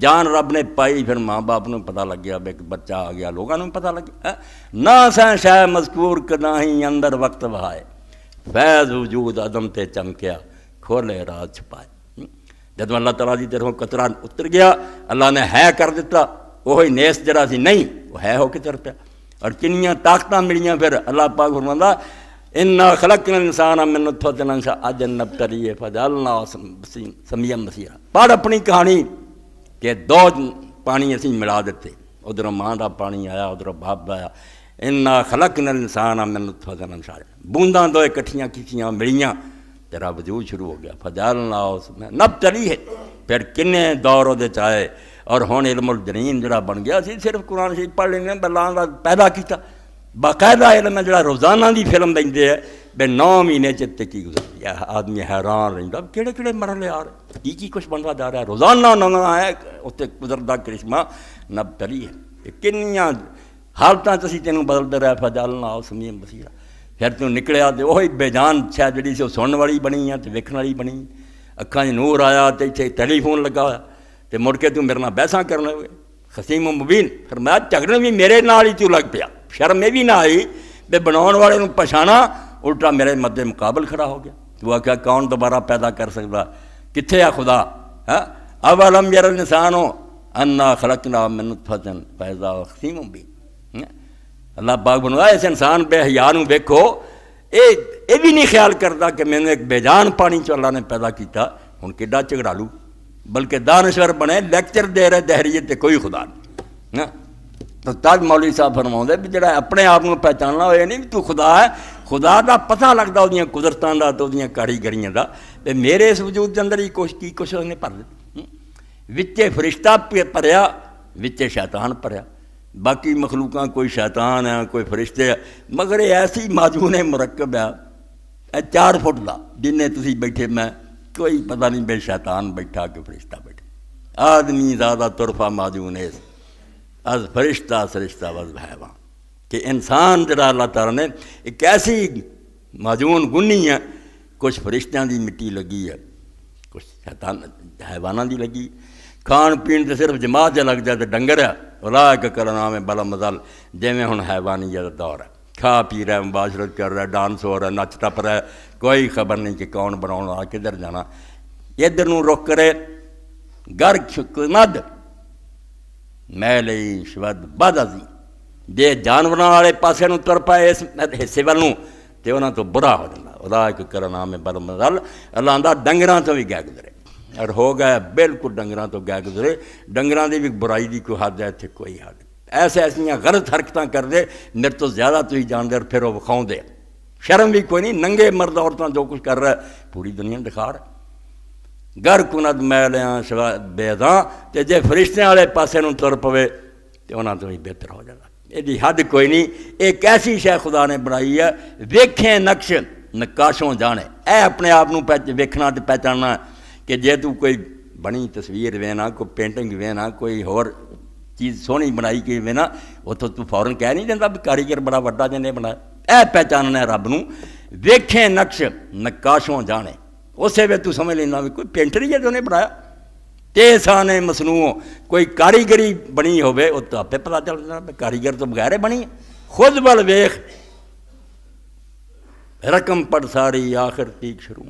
Speaker 1: ਜਾਨ ਰੱਬ ਨੇ ਪਾਈ ਫਿਰ ਮਾਂ-ਬਾਪ ਨੂੰ ਪਤਾ ਲੱਗਿਆ ਵੀ ਇੱਕ ਬੱਚਾ ਆ ਗਿਆ ਲੋਕਾਂ ਨੂੰ ਪਤਾ ਲੱਗਿਆ ਨਾ ਸਾਂ ਸ਼ਾਇ ਮਜ਼ਕੂਰ ਕਦਾਂ ਹੀ ਅੰਦਰ ਵਕਤ ਵਹਾਏ ਫੈਜ਼ ਵਜੂਦ ਅਦਮ ਤੇ ਚਮਕਿਆ ਖੋਲੇ ਰਾਜ ਛਪਾਏ ਜਦੋਂ ਅੱਲਾਹ ਤਾਲਾ ਦੀ ਤਰਫੋਂ ਕਤਰਾ ਉਤਰ ਗਿਆ ਅੱਲਾਹ ਨੇ ਹੈ ਕਰ ਦਿੱਤਾ ਉਹ ਹੀ ਨੇਸ ਜਿਹੜਾ ਸੀ ਨਹੀਂ ਉਹ ਹੈ ਹੋ ਕੇ ਤਰ ਪਿਆ और किनिया ताकत मिली फिर अल्लाह पाक फरमांदा इन्ना खलक इंसान आ मिनतन अज नब करिए फजलना समीयम मसीह पर अपनी कहानी के दो पानी असी मिला दते उधरों माँ का पानी आया उधरों बाप आया इन्ना खलक इंसान आ मिनतन बूंदा दो इकट्ठिया खिचिया मिलियां तेरा वजूद शुरू हो गया फजलना नब नबतरी है फिर किन्ने दौर वो आए ਔਰ ਹੁਣ ਇਲਮੁਲ ਜਨੀਨ ਜਿਹੜਾ ਬਣ ਗਿਆ ਸੀ ਸਿਰਫ ਕੁਰਾਨ ਸ਼ਰੀਫ ਪੜ੍ਹ ਲੈਂਦੇ ਬੱਲਾਂ ਦਾ ਪੈਦਾ ਕੀਤਾ ਬਾਕਾਇਦਾ ਇਲਮ ਜਿਹੜਾ ਰੋਜ਼ਾਨਾ ਦੀ ਫਿਲਮ ਦਿੰਦੇ ਆ ਬੇ ਨੌ ਮਹੀਨੇ ਚ ਤੇ ਕੀ ਗੁਜ਼ਰਦੀ ਆ ਆਦਮੀ ਹੈਰਾਨ ਰਹਿੰਦਾ ਕਿਹੜੇ ਕਿਹੜੇ ਮਰਲੇ ਆ ਰਹੇ ਕੀ ਕੀ ਕੁਛ ਬਣਦਾ ਜਾ ਰਿਹਾ ਰੋਜ਼ਾਨਾ ਨਾ ਆਇਆ ਉੱਤੇ ਕੁਦਰਤ ਕ੍ਰਿਸ਼ਮਾ ਨਬ ਤਰੀ ਹੈ ਕਿੰਨੀਆਂ ਹਾਲਤਾਂ ਤੁਸੀਂ ਤੈਨੂੰ ਬਦਲਦੇ ਰਹਿ ਨਾ ਫਜ਼ਲਨਾ ਉਸਮੀ ਬਸੀਰਾ ਫਿਰ ਤੂੰ ਨਿਕਲਿਆ ਤੇ ਉਹ ਹੀ ਬੇਜਾਨ ਛਾ ਜਿਹੜੀ ਸੀ ਉਹ ਸੁਣਨ ਵਾਲੀ ਬਣੀ ਆ ਤੇ ਵੇਖਣ ਵਾਲੀ ਬਣੀ ਅੱਖਾਂ 'ਚ ਨੂਰ ਆਇਆ ਤੇ ਇੱਥੇ ਟੈਲੀਫੋਨ ਲੱਗਾ ਹੋਇਆ तो मुड़ के तू मेरे ना बहसा कर लगे खसीम मुबीन फिर मैं झगड़न भी मेरे नाल ही तू लग पिया शर्म यह भी ना आई बे बनाने वाले पछाणा उल्टा मेरे मद्दे मुकाबल खड़ा हो गया तू आख्या कौन दोबारा पैदा कर सकता कितने आ खुदा है हाँ? अवलम जरा इंसान हो अन्ना खलक ना मैन फसन पैदा हो खसीम मुबीन हाँ? अल्लाह बाग बनवा इस इंसान बेहजार वेखो ये भी नहीं ख्याल करता कि मैंने एक बेजान पानी चला ने पैदा किया हूँ कि झगड़ालू बल्कि दानश्वर बने ਲੈਕਚਰ ਦੇ ਰਿਹਾ ਦਹਰੀਏ ਤੇ ਕੋਈ ਖੁਦਾ ਨਹੀਂ ਨਾ ਤਾਂ ਤਾਜ ਮੌਲੀ ਸਾਹਿਬ ਫਰਮਾਉਂਦੇ ਵੀ ਜਿਹੜਾ ਆਪਣੇ ਆਪ ਨੂੰ ਪਹਿਚਾਨਣਾ ਹੋਇਆ ਨਹੀਂ ਵੀ ਤੂੰ ਖੁਦਾ ਹੈ ਖੁਦਾ ਦਾ ਪਤਾ ਲੱਗਦਾ ਉਹਦੀਆਂ ਕੁਦਰਤਾਂ ਦਾ ਤੇ ਉਹਦੀਆਂ ਕਾਰੀਗਰੀਆਂ ਦਾ ਤੇ ਮੇਰੇ ਇਸ ਵਜੂਦ ਦੇ ਅੰਦਰ ਹੀ ਕੁਛ ਕੀ ਕੁਛ ਉਹਨੇ ਭਰ ਦਿੱਤਾ ਵਿੱਚੇ ਫਰਿਸ਼ਤਾ ਭਰਿਆ ਵਿੱਚੇ ਸ਼ੈਤਾਨ ਭਰਿਆ ਬਾਕੀ ਮਖਲੂਕਾਂ ਕੋਈ ਸ਼ੈਤਾਨ ਹੈ ਕੋਈ ਫਰਿਸ਼ਤੇ ਹੈ ਮਗਰ ਇਹ ਐਸੀ ਮਾਜੂਨੇ ਮੁਰਕਬ ਹੈ ਇਹ 4 ਫੁੱਟ ਦਾ ਜਿੰਨੇ ਤੁਸੀਂ ਬੈਠੇ ਮੈਂ कोई पता नहीं बे शैतान बैठा कि फरिश्ता बैठा आदमी ज़्यादा तुरफा माजून है अज फरिश्ता सरिश्ता बस भैया कि इंसान जरा अल्लाह तारा ने एक ऐसी माजून गुनी है कुछ फरिश्तों की मिट्टी लगी है कुछ शैतान हैवाना की लगी खान पीन तो सिर्फ जमात लग लगता तो डंगर है एक करना में बला मजल जिमें हूँ हैवानी का दौर है खा पी रहा है मुबाशरत कर रहा है डांस हो रहा है नच टप रहा है कोई खबर नहीं कि कौन बनाना किधर जाना इधर रुख करे गर मद मैल ईश्वत बद अजी जे ਜਾਨਵਰਾਂ ਵਾਲੇ ਪਾਸੇ ਨੂੰ ਤੁਰ ਪਏ ਇਸ ਹਿੱਸੇ ਵੱਲ ਨੂੰ ਤੇ ਉਹਨਾਂ ਤੋਂ ਬੁਰਾ ਹੋ ਜਾਂਦਾ ਉਹਦਾ ਇੱਕ ਕਰਨਾਮੇ ਬਰਮਦਲ ਅੱਲਾ ਦਾ ਡੰਗਰਾਂ ਤੋਂ ਵੀ ਗੈ ਗੁਜ਼ਰੇ ਔਰ ਹੋ ਗਿਆ ਬਿਲਕੁਲ ਡੰਗਰਾਂ ਤੋਂ ਗੈ ਗੁਜ਼ਰੇ ਡੰਗਰਾਂ ਦੀ ਵੀ ਬੁਰਾਈ ਦੀ ਕੋਈ ਹੱਦ ਹੈ ਇੱਥੇ ਕੋਈ ਹੱਦ ਐਸੇ ਐਸੀਆਂ ਗਲਤ ਹਰਕਤਾਂ ਕਰਦੇ ਮੇਰੇ ਤੋਂ ਜ਼ਿਆਦਾ ਤੁਸੀਂ ਜਾਣਦੇ ਫਿਰ ਉਹ ਵਿਖਾਉਂਦੇ ਸ਼ਰਮ ਵੀ ਕੋਈ ਨਹੀਂ ਨੰਗੇ ਮਰਦ ਔਰਤਾਂ ਜੋ ਕੁਝ ਕਰ ਰਹਾ ਪੂਰੀ ਦੁਨੀਆ ਦਿਖਾ ਰਹਾ ਗਰ ਕੁਨਦ ਮੈਲਿਆਂ ਸ਼ਵਾ ਬੇਦਾਂ ਤੇ ਜੇ ਫਰਿਸ਼ਤਿਆਂ ਵਾਲੇ ਪਾਸੇ ਨੂੰ ਤੁਰ ਪਵੇ ਤੇ ਉਹਨਾਂ ਤੋਂ ਹੀ ਬਿਹਤਰ ਹੋ ਜਾਂਦਾ ਇਹਦੀ ਹੱਦ ਕੋਈ ਨਹੀਂ ਇਹ ਕੈਸੀ ਸ਼ੈ ਖੁਦਾ ਨੇ ਬਣਾਈ ਹੈ ਵੇਖੇ ਨਕਸ਼ ਨਕਾਸ਼ੋਂ ਜਾਣੇ ਇਹ ਆਪਣੇ ਆਪ ਨੂੰ ਵੇਖਣਾ ਤੇ ਪਹਿਚਾਨਣਾ ਕਿ ਜੇ ਤੂੰ ਕੋਈ ਬਣੀ ਤਸਵੀਰ ਵੇਣਾ ਕੋਈ ਪੇਂਟਿੰਗ ਵੇਣਾ ਕੋਈ ਹੋਰ ਚੀਜ਼ ਸੋਹਣੀ ਬਣਾਈ ਕਿਵੇਂ ਨਾ ਉਥੋਂ ਤੂੰ ਫੌਰਨ ਕਹਿ ਨਹੀਂ ਦਿੰਦਾ ਵੀ ਕਾਰੀਗਰ ਬੜਾ ਵੱਡਾ ਜਨੇ ਬਣਾਇਆ ਇਹ ਪਹਿਚਾਨਣਾ ਰੱਬ ਨੂੰ ਵੇਖੇ ਨਕਸ਼ ਨਕਾਸ਼ੋਂ ਜਾਣੇ ਉਸੇ ਵੇ ਤੂੰ ਸਮਝ ਲੈਣਾ ਵੀ ਕੋਈ ਪੇਂਟਰ ਹੀ ਜਿਹਨੇ ਬਣਾਇਆ ਤੇ ਸਾਨੇ ਮਸਨੂਓ ਕੋਈ ਕਾਰੀਗਰੀ ਬਣੀ ਹੋਵੇ ਉਹ ਤਾਂ ਆਪੇ ਪਤਾ ਚੱਲ ਜਾਂਦਾ ਕਾਰੀਗਰ ਤੋਂ ਬਗੈਰ ਬਣੀ ਖੁਦ ਬਲ ਵੇਖ ਰਕਮ ਪੜ ਸਾਰੀ ਆਖਰ ਤੀਕ ਸ਼ੁਰੂ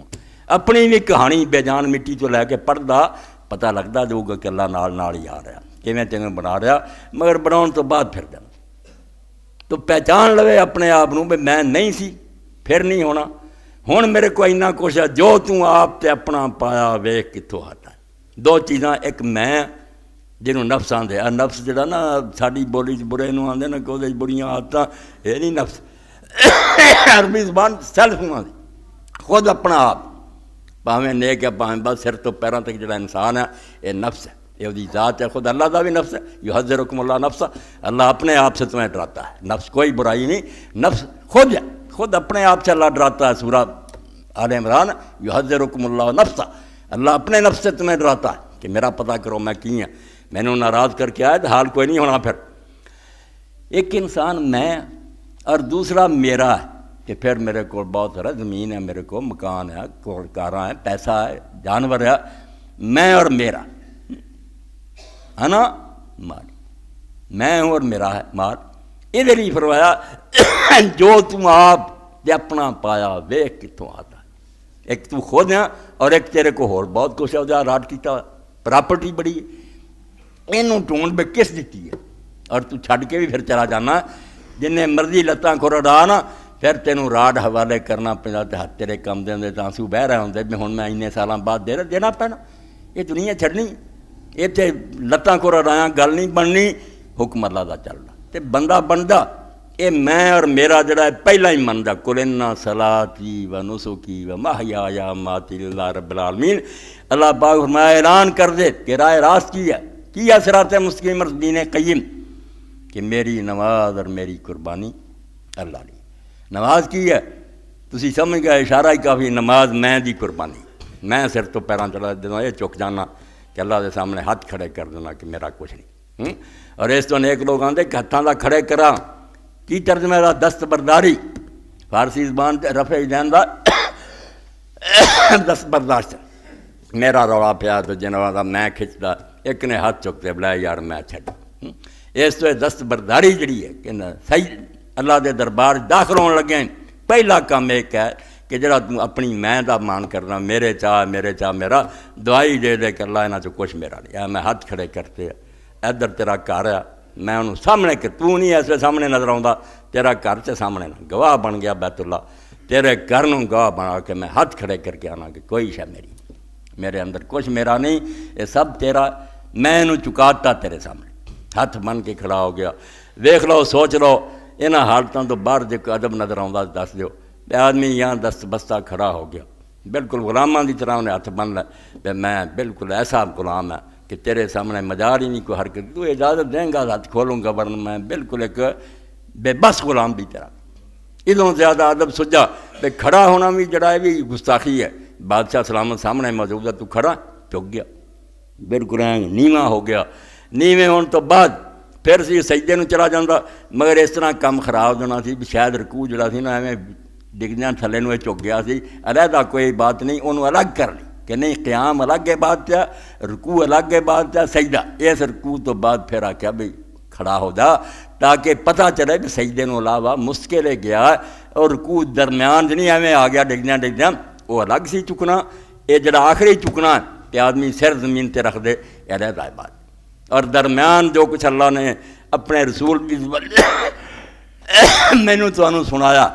Speaker 1: ਆਪਣੀ ਵੀ ਕਹਾਣੀ ਬੇਜਾਨ ਮਿੱਟੀ ਤੋਂ ਲੈ ਕੇ ਪੜਦਾ ਪਤਾ ਲੱਗਦਾ ਕਿ ਗੱਲਾਂ ਨਾਲ ਨਾਲ ਹੀ ਆ ਰਿਹਾ ਕਿਵੇਂ ਤੈਨੂੰ ਬਣਾ ਰਿਹਾ ਮਗਰ ਬਣਾਉਣ ਤੋਂ ਬਾਅਦ ਫਿਰ ਜਾਣਾ ਤੂੰ ਪਹਿਚਾਨ ਲਵੇ ਆਪਣੇ ਆਪ ਨੂੰ ਵੀ ਮੈਂ ਨਹੀਂ ਸੀ ਫਿਰ ਨਹੀਂ ਹੋਣਾ ਹੁਣ ਮੇਰੇ ਕੋਲ ਇੰਨਾ ਕੁਛ ਹੈ ਜੋ ਤੂੰ ਆਪ ਤੇ ਆਪਣਾ ਪਾਇਆ ਵੇਖ ਕਿੱਥੋਂ ਹਟਾ ਦੋ ਚੀਜ਼ਾਂ ਇੱਕ ਮੈਂ ਜਿਹਨੂੰ ਨਫਸ ਆਂਦੇ ਆ ਨਫਸ ਜਿਹੜਾ ਨਾ ਸਾਡੀ ਬੋਲੀ 'ਚ ਬੁਰੇ ਨੂੰ ਆਂਦੇ ਨਾ ਕੋਦੇ ਬੁਰੀਆਂ ਆਤਾ ਇਹ ਨਹੀਂ ਨਫਸ ਅਰਬੀ ਜ਼ਬਾਨ ਸੈਲਫ ਨੂੰ ਆਂਦੀ ਖੁਦ ਆਪਣਾ ਆਪ ਭਾਵੇਂ ਨੇਕ ਹੈ ਭਾਵੇਂ ਬਸ ਸਿਰ ਤੋਂ ਪੈਰਾਂ ਤੱਕ ਜਿਹੜਾ ਇਨਸਾਨ ਹੈ ਇਹ ਨਫਸ ਹੈ ये यहूदी ज़ात है खुद अल्लाह का भी नफ्स है यू हजर हुक्मल्ला नफ्सा अल्लाह अपने आप से तुम्हें डराता है नफ्स कोई बुराई नहीं नफ्स खुद है खुद अपने आप से अल्लाह डराता है सूरा आल इमरान यू हजर हुक्मल्ला नफ्सा अल्लाह अपने नफ्स से तुम्हें डराता है कि मेरा पता करो मैं की है मैंने नाराज़ करके आया तो हाल कोई नहीं होना फिर एक इंसान मैं और दूसरा मेरा है कि फिर मेरे को बहुत सारा ज़मीन है मेरे को मकान है कारा है पैसा है जानवर है मैं और मेरा ਹਨਾ ਮਾਲ ਮੈਂ ਔਰ ਮੇਰਾ ਹੈ ਮਾਲ ਇਹਦੇ ਲਈ ਫਰਵਾਇਆ ਜੋ ਤੂੰ ਆਪ ਤੇ ਆਪਣਾ ਪਾਇਆ ਵੇਖ ਕਿਥੋਂ ਆਦਾ ਇੱਕ ਤੂੰ ਖੁਦ ਆ ਔਰ ਇੱਕ ਤੇਰੇ ਕੋ ਹੋਰ ਬਹੁਤ ਕੁਛ ਉਹਦਾ ਰਾਟ ਕੀਤਾ ਪ੍ਰਾਪਰਟੀ ਬੜੀ ਇਹਨੂੰ ਢੂੰਡ ਬੇ ਕਿਸ ਦਿੱਤੀ ਹੈ ਔਰ ਤੂੰ ਛੱਡ ਕੇ ਵੀ ਫਿਰ ਚਲਾ ਜਾਣਾ ਜਿੰਨੇ ਮਰਜ਼ੀ ਲੱਤਾਂ ਖੁਰੜਾ ਨਾ ਫਿਰ ਤੈਨੂੰ ਰਾਡ ਹਵਾਲੇ ਕਰਨਾ ਪੈਂਦਾ ਤੇ ਹੱਥ ਤੇਰੇ ਕੰਮ ਦੇ ਹੁੰਦੇ ਤਾਂ ਸੂ ਬਹਿ ਰਹੇ ਹੁੰਦੇ ਮੈਂ ਹੁਣ ਮੈਂ ਇੰਨੇ ਸਾਲਾਂ ਬਾਅਦ ਦੇਣਾ ਪੈਣਾ ਇਹ ਦੁਨੀਆ ਛੱਡਣੀ इतने लत्त को रहा गल नहीं बननी हुक्म अल्लाह का चलना तो बंदा बनता यह मैं और मेरा जरा पहला ही मनता कुलेना सला ती व नुसुकी व माहिया महया माती आलमीन अल्लाह बाग हरमाया ऐलान कर दे कि राय रास की है कि असरात मुस्किन दीन कईम कि मेरी नमाज और मेरी कुरबानी अल्लाह ली नमाज की है तुम समझ गए इशारा ही काफ़ी नमाज मैं दी कुरबानी मैं सिर तो पैर चला जो ये चुक जाना ਕਿ ਅੱਲਾ ਦੇ ਸਾਹਮਣੇ ਹੱਥ ਖੜੇ ਕਰ ਦੇਣਾ ਕਿ ਮੇਰਾ ਕੁਝ ਨਹੀਂ ਔਰ ਇਸ ਤੋਂ ਨੇਕ ਲੋਕ ਆਂਦੇ ਕਿ ਹੱਥਾਂ ਦਾ ਖੜੇ ਕਰਾਂ ਕੀ ਤਰਜਮਾ ਦਾ ਦਸਤਬਰਦਾਰੀ ਫਾਰਸੀ ਜ਼ਬਾਨ ਤੇ ਰਫੇ ਜਾਨ ਦਾ ਦਸਤਬਰਦਾਸ਼ਤ ਮੇਰਾ ਰੌਲਾ ਪਿਆ ਤੇ ਜਨਵਾ ਦਾ ਮੈਂ ਖਿੱਚਦਾ ਇੱਕ ਨੇ ਹੱਥ ਚੁੱਕ ਤੇ ਬੁਲਾਇਆ ਯਾਰ ਮੈਂ ਛੱਡ ਇਸ ਤੋਂ ਦਸਤਬਰਦਾਰੀ ਜਿਹੜੀ ਹੈ ਕਿ ਸਹੀ ਅੱਲਾ ਦੇ ਦਰਬਾਰ ਦਾਖਲ ਹੋਣ ਲੱਗੇ ਪਹਿਲਾ ਕੰਮ ਇਹ ਹੈ ਕਿ ਜਿਹੜਾ ਤੂੰ ਆਪਣੀ ਮੈਂ ਦਾ ਮਾਨ ਕਰਨਾ ਮੇਰੇ ਚਾਹ ਮੇਰੇ ਚਾਹ ਮੇਰਾ ਦਵਾਈ ਦੇ ਦੇ ਕਰ ਲਾ ਇਹਨਾਂ ਚ ਕੁਛ ਮੇਰਾ ਨਹੀਂ ਆ ਮੈਂ ਹੱਥ ਖੜੇ ਕਰਤੇ ਆ ਇਧਰ ਤੇਰਾ ਘਰ ਆ ਮੈਂ ਉਹਨੂੰ ਸਾਹਮਣੇ ਕਿ ਤੂੰ ਨਹੀਂ ਐਸੇ ਸਾਹਮਣੇ ਨਜ਼ਰ ਆਉਂਦਾ ਤੇਰਾ ਘਰ ਚ ਸਾਹਮਣੇ ਨਾ ਗਵਾਹ ਬਣ ਗਿਆ ਬੈਤੁੱਲਾ ਤੇਰੇ ਘਰ ਨੂੰ ਗਵਾਹ ਬਣਾ ਕੇ ਮੈਂ ਹੱਥ ਖੜੇ ਕਰਕੇ ਆਣਾ ਕਿ ਕੋਈ ਸ਼ੈ ਮੇਰੀ मेरे अंदर कुछ मेरा नहीं ये सब तेरा मैं इनू चुकाता तेरे सामने हथ बन के खड़ा हो गया देख लो सोच लो इन्होंने हालतों तो बहर जो अदब नज़र आता दस दो आदमी यहाँ दस्त बस्ता खड़ा हो गया बिल्कुल गुलामा की तरह उन्हें हथ बन लिया मैं बिल्कुल ऐसा गुलाम है कि तेरे सामने मजार ही नहीं कोई हरकत तू इजाज़त देंगा हाथ खोलूँगा वरना मैं बिल्कुल एक बेबस गुलाम की तरह इलों ज़्यादा अदब सुझा बे खड़ा होना भी जरा है भी गुस्ताखी है बादशाह सलामत सामने मौजूद है तू खड़ा चुग गया बिल्कुल नीवा हो गया नीवे होने तो बाद फिर सईदे चला जाता मगर इस तरह कम खराब होना सी शायद रकू जरा एवं ਡਿੱਗਦਿਆਂ थले चुक गया से अलहदा कोई बात नहीं उन्होंने अलग कर ली कि नहीं क्याम अलग है बात चाह रुकू अलग है बात चाह सजदा इस रुकू तो बाद फिर आख्या भी खड़ा हो जा ताकि पता चले भी सजदे अलावा मुश्किल गया और रुकू दरम्यान नहीं एवं आ गया डिगदा डिगदा वो अलग से चुकना ये जरा आखिरी चुकना तो आदमी सिर जमीन पर रख दे अलहदा बात और दरम्यान जो कुछ अल्लाह ने अपने रसूल मैनू तो सुनाया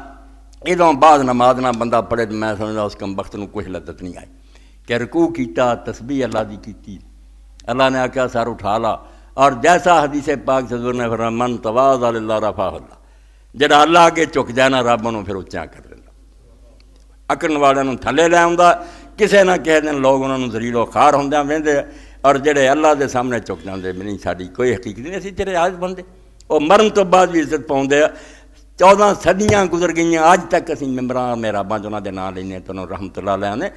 Speaker 1: इदों बाद नमाज ना बंदा पढ़े तो मैं समझा उस कम वक्त कुछ लदत नहीं आई ਕਿ रकू किया तस्बी अल्लाह की की अल्लाह ने आख्या सर उठा ला और जैसा हदीस पाक सजूर ने फिर मन तवाज अल्लाह रफाहल्ला जरा अल्लाह अगे जाए जाना रब उन्होंने फिर उच्चा कर देना अकन वाले थले लै आता किसी ना कि दिन लोग उन्होंने जरीलो खार होंद्या वहदे और जेड़े अल्लाह के सामने चुक जाते मेरी साड़ी कोई हकीकत नहीं असं तेरे आज बंदे वो मरन तो बाद भी इज्जत पाँदे ਚੌਦਾਂ ਸਦੀਆਂ ਗੁਜ਼ਰ ਗਈਆਂ ਅੱਜ ਤੱਕ ਅਸੀਂ ਮੈਂਬਰਾਂ ਮਹਿਰਾਬਾਂ ਉਹਨਾਂ ਦੇ ਨਾਂ ਲੈਨੇ ਤੁਹਾਨੂੰ ਰਹਿਮਤੁਲਾ ਲੈ ਆਂਦੇ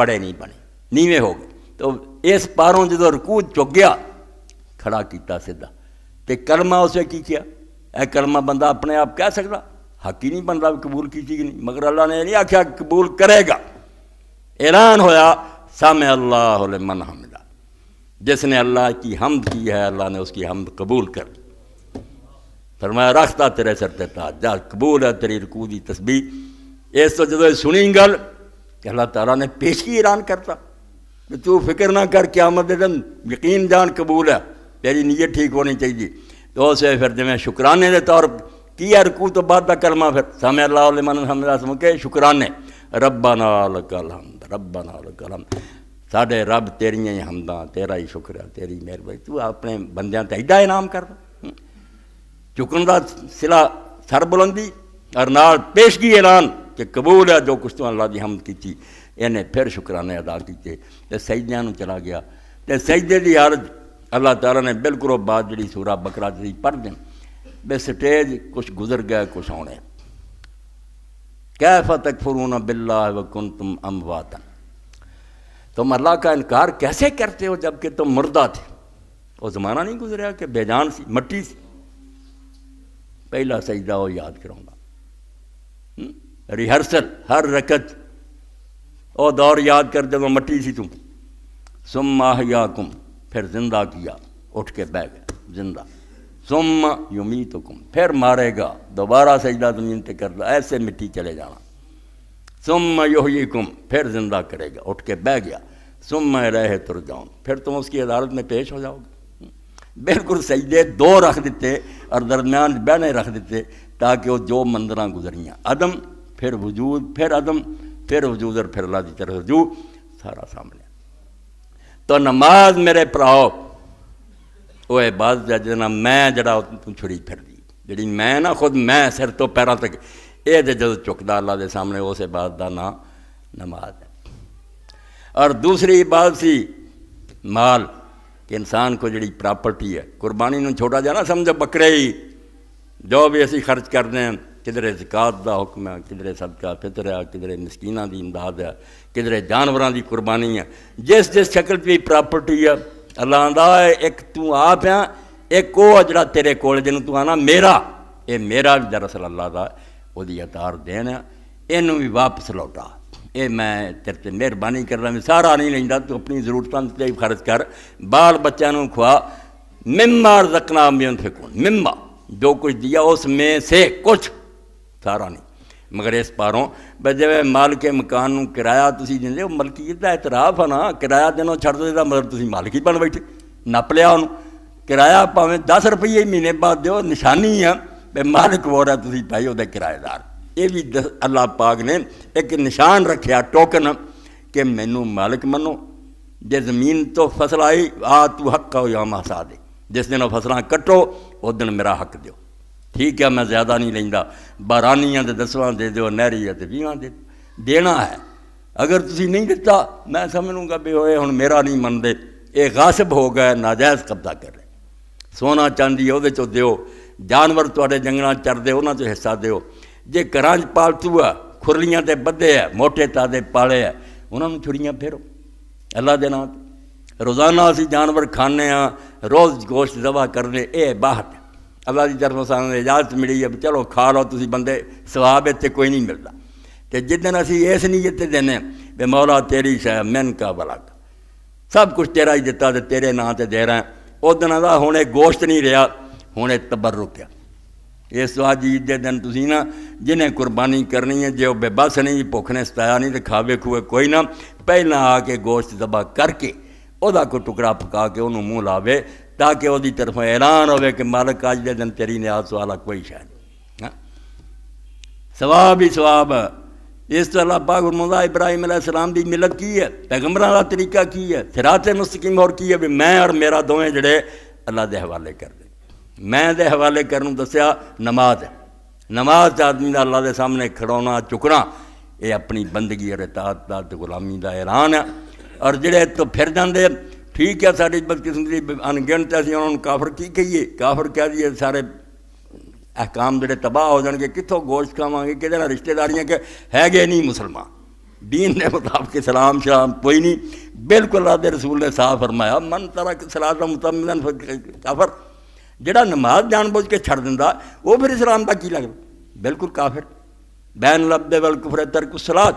Speaker 1: ਬੜੇ ਨਹੀਂ ਬਣੇ ਨੀਵੇਂ ਹੋ ਗਏ ਤੋ ਇਸ ਪਾਰੋਂ ਜਦੋਂ ਰਕੂਦ ਚੁੱਕ ਗਿਆ ਖੜਾ ਕੀਤਾ ਸਿੱਧਾ ਤੇ ਕਲਮਾ ਉਸੇ ਕੀ ਕੀਆ ਇਹ ਕਲਮਾ ਬੰਦਾ ਆਪਣੇ ਆਪ ਕਹਿ ਸਕਦਾ ਹੱਕ ਹੀ ਨਹੀਂ ਬੰਦਾ ਕਬੂਲ ਕੀਤੀ ਕਿ ਨਹੀਂ ਮਗਰ ਅੱਲਾ ਨੇ ਨਹੀਂ ਆਖਿਆ ਕਬੂਲ ਕਰੇਗਾ ऐलान होया सामे अल्लाह मन हमला जिसने अल्लाह की हमद की है अल्लाह ने उसकी हमद कबूल कर ली फरमाया रखता तेरे सर ते ताज जा कबूल है तेरी रकू की तस्बी इस तो जो सुनी गल कि अल्लाह तारा ने ही ऐलान करता तू फिक्र ना कर क्यामत दिन यकीन जान कबूल है तेरी नीयत ठीक होनी चाहिए तो उसे फिर जमें शुकराने के तौर की है रकू तो बाद का कलमा फिर समय अल्लाह मन हमदा समके शुकराने रबा नाल कल हम रबा नाल कल साढ़े रब तेरिया ही हमदा तेरा ही शुक्र है तेरी मेहरबानी तू अपने बंद ऐडा इनाम कर चुकन का सिला सर बुलंदी और नाल पेशगी ऐलान कि कबूल है जो कुछ तो अल्लाह की हमद की इन्हें फिर शुकराने अदा किए तो सजदिया चला गया तो सजदे की आदत अल्लाह ताला ने बिल्कुल बात जी सूरा बकरा जी पढ़ दें बे स्टेज कुछ गुजर गया कुछ आने कैफ तक ना बिल्ला वकुन तुम अमवातन तुम अल्लाह का इनकार कैसे करते हो जबकि तुम मुर्दा थे वो ज़माना नहीं गुजरिया कि बेजान सी मट्टी सी पहला सजदा वो याद करूँगा हम्म? रिहर्सल हर रकत ओ दौर याद कर दे मट्टी सी तुम सुम याकुम फिर जिंदा किया उठ के बह गया जिंदा सुम युमी तो कुम फिर मारेगा दोबारा सजदा जमीन पर कर दो ऐसे मिट्टी चले जाना सुम योही कुम फिर जिंदा करेगा उठ के बह गया सुम रहे तुर जाऊँ फिर तुम उसकी अदालत में पेश हो जाओगे बिल्कुल सही दे दो रख दिते और दरम्यान बहने रख दिते ताकि वह जो मंदर गुजरियाँ अदम फिर वजूद फिर अदम फिर वजूद और फिर अल्लाह की तरफ वजू सारा सामने तो नमाज मेरे भराओ वो इबादत जना मैं जरा छुड़ी फिर दी जी मैं ना खुद मैं सिर तो पैरों तक ये तो जो चुकता अल्लाह के सामने उस इबादत का ना नमाज है और दूसरी बात सी माल ਕਿ ਇਨਸਾਨ ਕੋ ਜਿਹੜੀ ਪ੍ਰਾਪਰਟੀ ਹੈ ਕੁਰਬਾਨੀ ਨੂੰ ਛੋਟਾ ਜਾਣਾ ਨਾ ਸਮਝ ਬੱਕਰੇ ਹੀ ਜੋ ਵੀ ਅਸੀਂ ਖਰਚ ਕਰਦੇ ਹਾਂ ਕਿਧਰੇ ਜ਼ਕਾਤ ਦਾ ਹੁਕਮ ਹੈ ਕਿਧਰੇ ਸਦਕਾ ਫਿਤਰ ਹੈ ਕਿਧਰੇ ਮਸਕੀਨਾਂ ਦੀ ਇਮਦਾਦ ਹੈ ਕਿਧਰੇ ਜਾਨਵਰਾਂ ਦੀ ਕੁਰਬਾਨੀ ਹੈ ਜਿਸ ਜਿਸ ਸ਼ਕਲ ਤੇ ਪ੍ਰਾਪਰਟੀ ਹੈ ਅੱਲਾ ਦਾ ਹੈ ਇੱਕ ਤੂੰ ਆਪ ਹੈ ਇੱਕ ਉਹ ਜਿਹੜਾ ਤੇਰੇ ਕੋਲ ਜਿਹਨੂੰ ਤੂੰ ਆਣਾ ਮੇਰਾ ਇਹ ਮੇਰਾ ਵੀ ਦਰਅਸਲ ਅੱਲਾ ਦਾ ਉਹਦੀ ਅਤਾਰ ਦੇਣਾ ਇਹਨੂੰ ਵੀ ਵਾਪਸ ਲੋਟਾ ये ਮੈਂ ਤੇਰੇ मेहरबानी ਮਿਹਰਬਾਨੀ ਕਰਦਾ ਮੈਂ ਸਾਰਾ ਨਹੀਂ ਲੈਂਦਾ ਤੂੰ ਆਪਣੀ ਜ਼ਰੂਰਤਾਂ ਤੇ ਖਰਚ ਕਰ ਬਾਲ ਬੱਚਿਆਂ ਨੂੰ ਖਵਾ ਮਿੰਮਾ ਰਜ਼ਕਨਾ ਮਿਉਂ ਫਿਕੂਨ ਮਿੰਮਾ जो कुछ दिया उस उसमें से कुछ सारा नहीं मगर इस पारों बस जब मालिक मकान किराया तुम देंगे मलकीयत का एतराफ है ना किराया देनों छड़ दो मतलब तुम मालिक ही बन बैठे नप लिया उन्होंने किराया भावें दस रुपये महीने बाद दो निशानी है मालिक वो है तुम भाई वह किराएदार ये भी द अला पाक ने एक निशान रखे टोकन के मैनू मालिक मनो जे जमीन तो फसल आई आ तू हक हो या मासा दे जिस दिन फसल कट्टो उस दिन मेरा हक दो ठीक है मैं ज्यादा नहीं लेंदा बारानिया तो दसवें दे दौ नहरी है तो भी दे देना है अगर तुम नहीं दिता मैं समझूंगा बे होए हूँ मेरा नहीं मनते ये गासिब हो गया नाजायज कब्जा कर रहे सोना चांदी वो दौ जानवर थोड़े जंगलों चढ़ते उन्होंने हिस्सा दौ जे घर पालतू है खुरलिया तो बधे है मोटे ताते पाले है उन्होंने छुड़िया फेरो अल्लाह के ना रोजाना असं जानवर खाने रोज़ गोश्त दवा करने ये बाहर अल्लाह की तरफ इजाजत मिली है चलो खा लो तुम बंदे स्वाब इतने कोई नहीं मिलता तो जिस दिन असं इस नीयत देने बे मौला तेरी शह मेनका बलग सब कुछ तेरा ही दिता तो तेरे नाँ तो दे रहा है उस दिन का हूँ गोश्त नहीं रहा हूँ तबर रुकया इस जीत के दिन तुम ना जिन्हें कुरबानी करनी है जो बेबस नहीं जी भुख ने सताया नहीं तो खावे वेखूए कोई ना पहला आके गोश्त दबा करके कोई टुकड़ा पका के उन्होंने मूँह लावे ताकि वो तरफ ऐलान हो मालिक अज के दिन तेरी न्यास वाला कोई शायद है स्वाब ही स्वाब इस तो अलावा गुरमुदा इब्राहिम सलाम की मिलत की है पैगंबर का तरीका की है फिरा तेन सकीम और की है भी मैं और मेरा दोवें जड़े अल्लाह के हवाले कर दे मैं दे हवाले कर दसिया नमाज नमाज आदमी का अल्लाह के सामने खड़ा चुकना यह अपनी बंदगी और एतात दात गुलामी का ऐलान है और जोड़े तो फिर जाते ठीक है साढ़े बदकिस्म की अनगिणत असं उन्होंने काफर की कहीए काफर कह दिए सारे अहकाम जोड़े तबाह हो जाएंगे कितों गोश्त खावे कि रिश्तेदारियाँ के है नहीं मुसलमान दीन ने मुताबिक सलाम शलाम कोई नहीं बिल्कुल अल्लाह के रसूल ने साफ फरमाया मन तरह सलाह मुतमिन काफर जोड़ा नमाज जान बुझ के छड़ दिता वो फिर इस्लाम का की लगता बिल्कुल काफिर बैन लगते वल कुफरे तरक सलाह